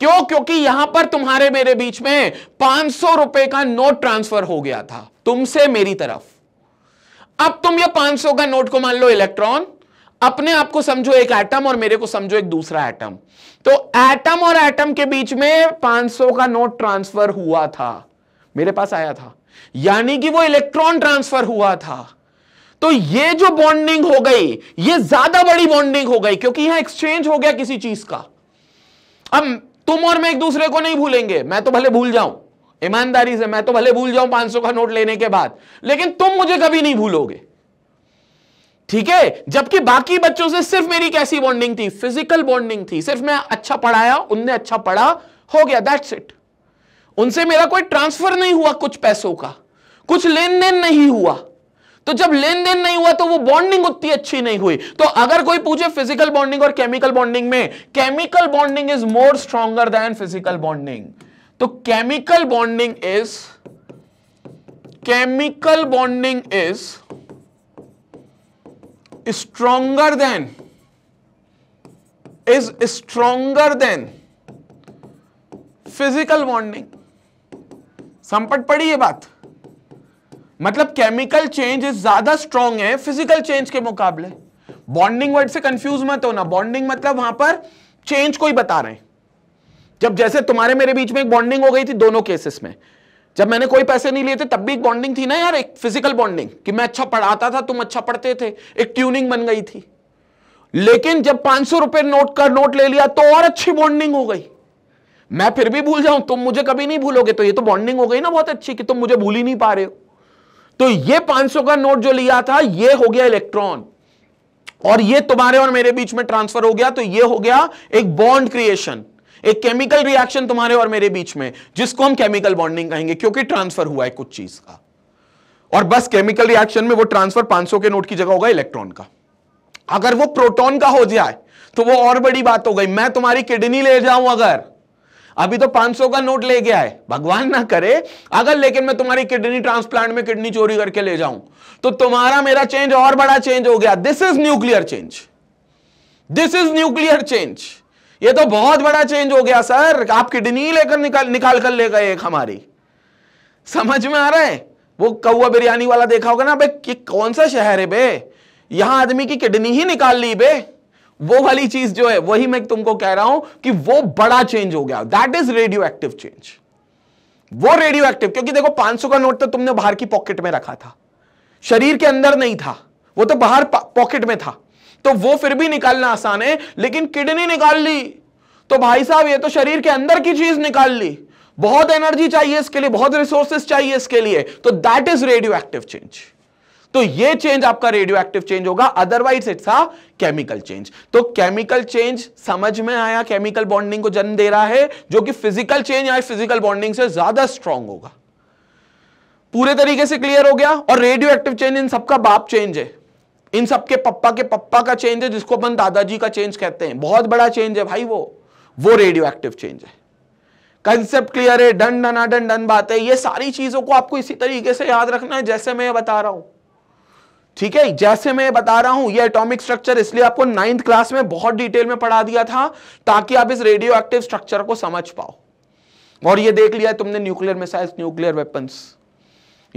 क्यों क्योंकि यहां पर तुम्हारे मेरे बीच में पांच सौ रुपए का नोट ट्रांसफर हो गया था तुमसे मेरी तरफ अब तुम ये 500 का नोट को मान लो इलेक्ट्रॉन अपने आप को समझो एक एटम और मेरे को समझो एक दूसरा एटम तो एटम और एटम के बीच में 500 का नोट ट्रांसफर हुआ था मेरे पास आया था यानी कि वो इलेक्ट्रॉन ट्रांसफर हुआ था तो ये जो बॉन्डिंग हो गई ये ज्यादा बड़ी बॉन्डिंग हो गई क्योंकि यहां एक्सचेंज हो गया किसी चीज का अब तुम और मैं एक दूसरे को नहीं भूलेंगे मैं तो भले भूल जाऊं ईमानदारी से मैं तो भले भूल जाऊं पांच का नोट लेने के बाद लेकिन तुम मुझे कभी नहीं भूलोगे ठीक है जबकि बाकी बच्चों से सिर्फ मेरी कैसी बॉन्डिंग थी फिजिकल बॉन्डिंग थी सिर्फ मैं अच्छा पढ़ाया उनने अच्छा पढ़ा हो गया दैट्स इट उनसे मेरा कोई ट्रांसफर नहीं हुआ कुछ पैसों का कुछ लेन देन नहीं हुआ तो जब लेन देन नहीं हुआ तो वो बॉन्डिंग उतनी अच्छी नहीं हुई तो अगर कोई पूछे फिजिकल बॉन्डिंग और केमिकल बॉन्डिंग में chemical bonding is more stronger than physical bonding तो chemical bonding is chemical bonding is stronger than is stronger than physical bonding संपट पड़ी ये बात मतलब केमिकल चेंज ज्यादा स्ट्रॉन्ग है फिजिकल चेंज के मुकाबले बॉन्डिंग वर्ड से कंफ्यूज मत होना बॉन्डिंग मतलब वहां पर चेंज को ही बता रहे हैं जब जैसे तुम्हारे मेरे बीच में एक बॉन्डिंग हो गई थी दोनों केसेस में जब मैंने कोई पैसे नहीं लिए थे तब भी एक बॉन्डिंग थी ना यार एक फिजिकल बॉन्डिंग कि मैं अच्छा पढ़ाता था तुम अच्छा पढ़ते थे एक ट्यूनिंग बन गई थी लेकिन जब पांच सौ रुपए नोट का नोट ले लिया तो और अच्छी बॉन्डिंग हो गई मैं फिर भी भूल जाऊं तुम मुझे कभी नहीं भूलोगे तो ये तो बॉन्डिंग हो गई ना बहुत अच्छी कि तुम मुझे भूल ही नहीं पा रहे हो तो ये 500 का नोट जो लिया था ये हो गया इलेक्ट्रॉन और ये तुम्हारे और मेरे बीच में ट्रांसफर हो गया तो ये हो गया एक बॉन्ड क्रिएशन एक केमिकल रिएक्शन तुम्हारे और मेरे बीच में जिसको हम केमिकल बॉन्डिंग कहेंगे क्योंकि ट्रांसफर हुआ है कुछ चीज का और बस केमिकल रिएक्शन में वो ट्रांसफर 500 के नोट की जगह होगा इलेक्ट्रॉन का अगर वो प्रोटॉन का हो जाए तो वो और बड़ी बात हो गई मैं तुम्हारी किडनी ले जाऊं अगर अभी तो 500 का नोट ले गया है भगवान ना करे अगर लेकिन मैं तुम्हारी किडनी ट्रांसप्लांट में किडनी चोरी करके ले जाऊं तो तुम्हारा मेरा चेंज और बड़ा चेंज हो गया this is nuclear change this is nuclear change ये तो बहुत बड़ा चेंज हो गया सर आप किडनी लेकर निकाल निकाल कर ले गए एक हमारी समझ में आ रहा है वो कौआ बिरयानी वाला देखा होगा ना बे कौन सा शहर है बे यहां आदमी की किडनी ही निकाल ली बे वो वाली चीज जो है वही मैं तुमको कह रहा हूं कि वो बड़ा चेंज हो गया that is radioactive change वो रेडियो एक्टिव क्योंकि देखो 500 का नोट तो तुमने बाहर की पॉकेट में रखा था शरीर के अंदर नहीं था वो तो बाहर पॉकेट में था तो वो फिर भी निकालना आसान है लेकिन किडनी निकाल ली तो भाई साहब ये तो शरीर के अंदर की चीज निकाल ली बहुत एनर्जी चाहिए इसके लिए बहुत रिसोर्सेस चाहिए इसके लिए तो that is radioactive change तो ये चेंज आपका रेडियो एक्टिव चेंज होगा otherwise it's a chemical change तो केमिकल चेंज समझ में आया केमिकल बॉन्डिंग को जन्म दे रहा है जो कि फिजिकल चेंज या फिजिकल बॉन्डिंग से ज्यादा स्ट्रांग होगा पूरे तरीके से क्लियर हो गया और रेडियो एक्टिव चेंज इन सबका बाप चेंज है इन सबके पप्पा के पप्पा का चेंज है जिसको अपन दादाजी का चेंज कहते हैं बहुत बड़ा चेंज है भाई वो वो रेडियो एक्टिव चेंज है कंसेप्ट क्लियर है डन डना डन डन बात है ये सारी चीजों को आपको इसी तरीके से याद रखना है जैसे मैं बता रहा हूं ठीक है जैसे मैं बता रहा हूं ये एटॉमिक स्ट्रक्चर इसलिए आपको नाइन्थ क्लास में बहुत डिटेल में पढ़ा दिया था ताकि आप इस रेडियो एक्टिव स्ट्रक्चर को समझ पाओ और ये देख लिया तुमने न्यूक्लियर मिसाइल्स न्यूक्लियर वेपन्स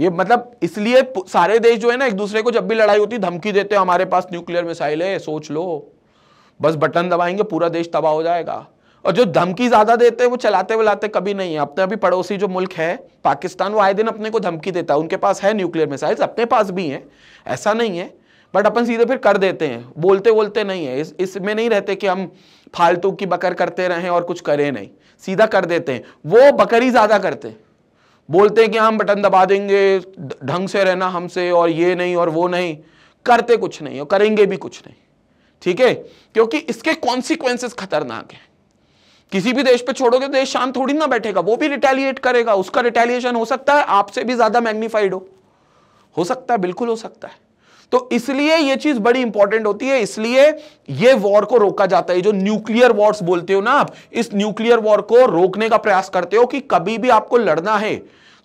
ये मतलब इसलिए सारे देश जो है ना एक दूसरे को जब भी लड़ाई होती धमकी देते हमारे पास न्यूक्लियर मिसाइल है सोच लो बस बटन दबाएंगे पूरा देश तबाह हो जाएगा और जो धमकी ज्यादा देते हैं वो चलाते बुलाते कभी नहीं है अपने अभी पड़ोसी जो मुल्क है पाकिस्तान वो आए दिन अपने को धमकी देता है उनके पास है न्यूक्लियर मिसाइल्स अपने पास भी हैं ऐसा नहीं है बट अपन सीधे फिर कर देते हैं बोलते बोलते नहीं है इस इसमें नहीं रहते कि हम फालतू की बकर करते रहें और कुछ करें नहीं सीधा कर देते हैं वो बकरी ज़्यादा करते बोलते हैं कि हाँ, हम बटन दबा देंगे ढंग से रहना हमसे और ये नहीं और वो नहीं करते कुछ नहीं और करेंगे भी कुछ नहीं ठीक है क्योंकि इसके कॉन्सिक्वेंसेस खतरनाक हैं किसी भी देश पे छोड़ोगे तो देश शांत थोड़ी ना बैठेगा वो भी रिटेलिएट करेगा उसका रिटेलिएशन हो सकता है आपसे भी ज्यादा मैग्निफाइड हो हो सकता है बिल्कुल हो सकता है तो इसलिए ये चीज बड़ी इंपॉर्टेंट होती है इसलिए ये वॉर को रोका जाता है जो न्यूक्लियर वॉर्स बोलते हो ना आप इस न्यूक्लियर वॉर को रोकने का प्रयास करते हो कि कभी भी आपको लड़ना है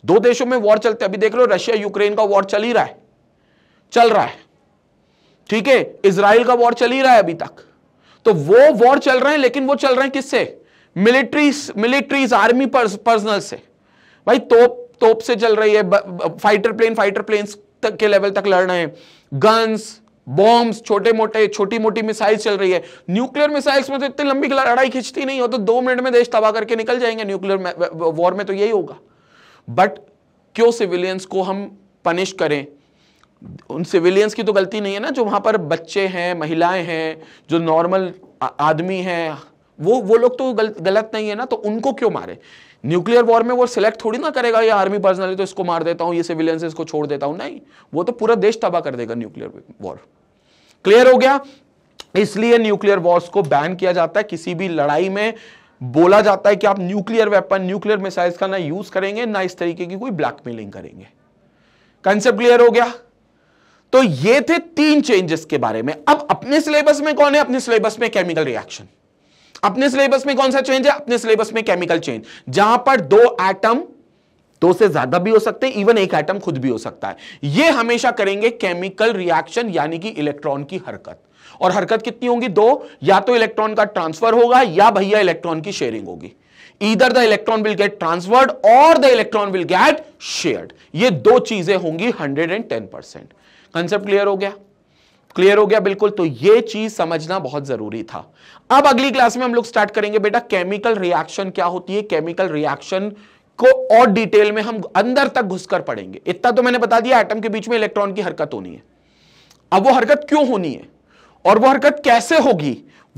दो देशों में वॉर चलते अभी देख लो रशिया यूक्रेन का वॉर चल ही रहा है चल रहा है ठीक है इसराइल का वॉर चल ही रहा है अभी तक तो वो वॉर चल रहे हैं लेकिन वो चल रहे हैं किससे मिलिट्री मिलिट्रीज आर्मी पर्सनल से भाई तोप तोप से चल रही है फाइटर प्लेन फाइटर प्लेन तक के लेवल तक लड़ रहे हैं गन्स बॉम्ब्स छोटे मोटे छोटी मोटी मिसाइल्स चल रही है न्यूक्लियर मिसाइल्स में तो इतनी लंबी लड़ाई खींचती नहीं हो तो दो मिनट में देश तबाह करके निकल जाएंगे न्यूक्लियर वॉर में तो यही होगा बट क्यों सिविलियंस को हम पनिश करें उन सिविलियंस की तो गलती नहीं है ना जो वहां पर बच्चे हैं महिलाएं हैं जो नॉर्मल आदमी हैं वो वो लोग तो गल, गलत नहीं है ना तो उनको क्यों मारे न्यूक्लियर वॉर में वो सिलेक्ट थोड़ी ना करेगा ये आर्मी पर्सनल तो इसको मार देता हूं ये सिविलियंस इसको छोड़ देता हूं नहीं वो तो पूरा देश तबाह कर देगा न्यूक्लियर वॉर क्लियर हो गया इसलिए न्यूक्लियर वॉर्स को बैन किया जाता है किसी भी लड़ाई में बोला जाता है कि आप न्यूक्लियर वेपन न्यूक्लियर मिसाइल्स का ना यूज करेंगे ना इस तरीके की कोई ब्लैकमेलिंग करेंगे कंसेप्ट क्लियर हो गया तो ये थे तीन चेंजेस के बारे में अब अपने सिलेबस में कौन है अपने सिलेबस में केमिकल रिएक्शन अपने सिलेबस में कौन सा चेंज है अपने सिलेबस में केमिकल चेंज जहां पर दो एटम दो से ज्यादा भी हो सकते हैं इवन एक एटम खुद भी हो सकता है ये हमेशा करेंगे केमिकल रिएक्शन यानी कि इलेक्ट्रॉन की हरकत और हरकत कितनी होगी दो या तो इलेक्ट्रॉन का ट्रांसफर होगा या भैया इलेक्ट्रॉन की शेयरिंग होगी इधर the electron will get transferred और the electron will get share ये दो चीजें होंगी टेन परसेंट कंसेप्ट क्लियर हो गया क्लियर हो गया बिल्कुल तो ये चीज समझना बहुत जरूरी था अब अगली क्लास में हम लोग स्टार्ट करेंगे बेटा केमिकल रिएक्शन क्या होती है केमिकल रिएक्शन को और डिटेल में हम अंदर तक घुसकर पढ़ेंगे इतना तो मैंने बता दिया एटम के बीच में इलेक्ट्रॉन की हरकत होनी है अब वो हरकत क्यों होनी है और वो हरकत कैसे होगी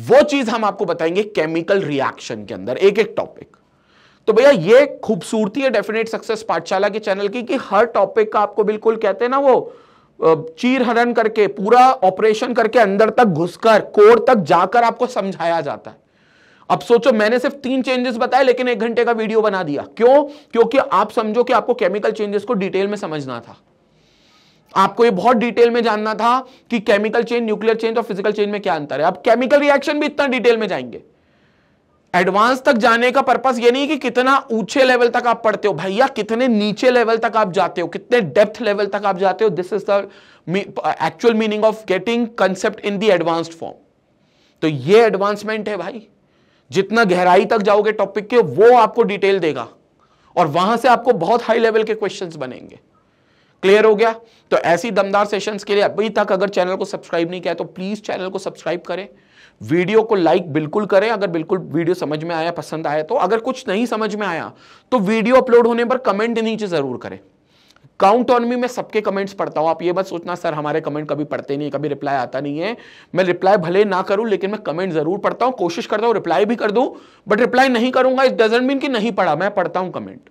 वो चीज हम आपको बताएंगे केमिकल रिएक्शन के अंदर एक एक टॉपिक तो भैया ये खूबसूरती है डेफिनेट सक्सेस पाठशाला के चैनल की कि हर टॉपिक का आपको बिल्कुल कहते हैं ना वो चीर हरण करके पूरा ऑपरेशन करके अंदर तक घुसकर कोर तक जाकर आपको समझाया जाता है अब सोचो मैंने सिर्फ तीन चेंजेस बताए लेकिन एक घंटे का वीडियो बना दिया क्यों क्योंकि आप समझो कि आपको केमिकल चेंजेस को डिटेल में समझना था आपको ये बहुत डिटेल में जानना था कि केमिकल चेंज न्यूक्लियर चेंज और फिजिकल चेंज में क्या अंतर है अब केमिकल रिएक्शन भी इतना डिटेल में जाएंगे एडवांस तक जाने का पर्पस ये नहीं कि कितना ऊंचे लेवल तक आप पढ़ते हो भैया कितने नीचे लेवल तक आप जाते हो कितने डेप्थ लेवल तक आप जाते हो this is the actual meaning of getting concept in the advanced form तो ये एडवांसमेंट है भाई जितना गहराई तक जाओगे टॉपिक के वो आपको डिटेल देगा और वहां से आपको बहुत हाई लेवल के क्वेश्चन बनेंगे क्लियर हो गया तो ऐसी दमदार सेशंस के लिए अभी तक अगर चैनल को सब्सक्राइब नहीं किया तो प्लीज चैनल को सब्सक्राइब करें वीडियो को लाइक बिल्कुल करें अगर बिल्कुल वीडियो समझ में आया पसंद आया तो अगर कुछ नहीं समझ में आया तो वीडियो अपलोड होने पर कमेंट नीचे ज़रूर करें काउंट ऑन मी मैं सबके कमेंट्स पढ़ता हूं आप ये बस सोचना सर हमारे कमेंट कभी पढ़ते नहीं कभी रिप्लाई आता नहीं है मैं रिप्लाई भले ना करूँ लेकिन मैं कमेंट जरूर पढ़ता हूं कोशिश करता हूं रिप्लाई भी कर दूं बट रिप्लाई नहीं करूंगा इट डजेंट मीन कि नहीं पढ़ा मैं पढ़ता हूं कमेंट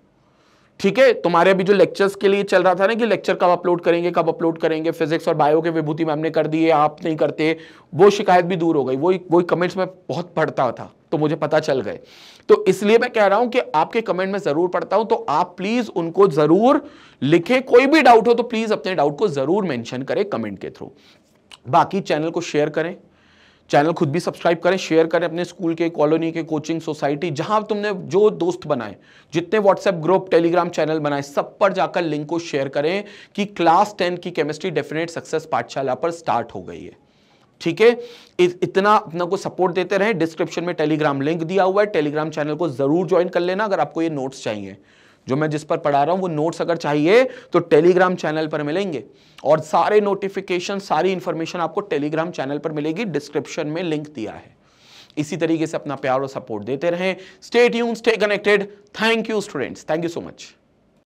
ठीक है तुम्हारे अभी जो लेक्चर्स के लिए चल रहा था ना कि लेक्चर कब अपलोड करेंगे कब अपलोड करेंगे फिजिक्स और बायो के विभूति मैम ने कर दिए आप नहीं करते वो शिकायत भी दूर हो गई वो वो कमेंट्स में बहुत पढ़ता था तो मुझे पता चल गए तो इसलिए मैं कह रहा हूं कि आपके कमेंट में जरूर पढ़ता हूं तो आप प्लीज उनको जरूर लिखें कोई भी डाउट हो तो प्लीज अपने डाउट को जरूर मैंशन करें कमेंट के थ्रू बाकी चैनल को शेयर करें चैनल खुद भी सब्सक्राइब करें शेयर करें अपने स्कूल के कॉलोनी के कोचिंग सोसाइटी जहां तुमने जो दोस्त बनाए जितने व्हाट्सएप ग्रुप टेलीग्राम चैनल बनाए सब पर जाकर लिंक को शेयर करें कि क्लास टेन की केमिस्ट्री डेफिनेट सक्सेस पाठशाला पर स्टार्ट हो गई है ठीक है इतना अपना को सपोर्ट देते रहें डिस्क्रिप्शन में टेलीग्राम लिंक दिया हुआ है टेलीग्राम चैनल को जरूर ज्वाइन कर लेना अगर आपको ये नोट्स चाहिए जो मैं जिस पर पढ़ा रहा हूं वो नोट्स अगर चाहिए तो टेलीग्राम चैनल पर मिलेंगे और सारे नोटिफिकेशन सारी इंफॉर्मेशन आपको टेलीग्राम चैनल पर मिलेगी डिस्क्रिप्शन में लिंक दिया है इसी तरीके से अपना प्यार और सपोर्ट देते रहें स्टेट यून stay connected thank you students thank you so much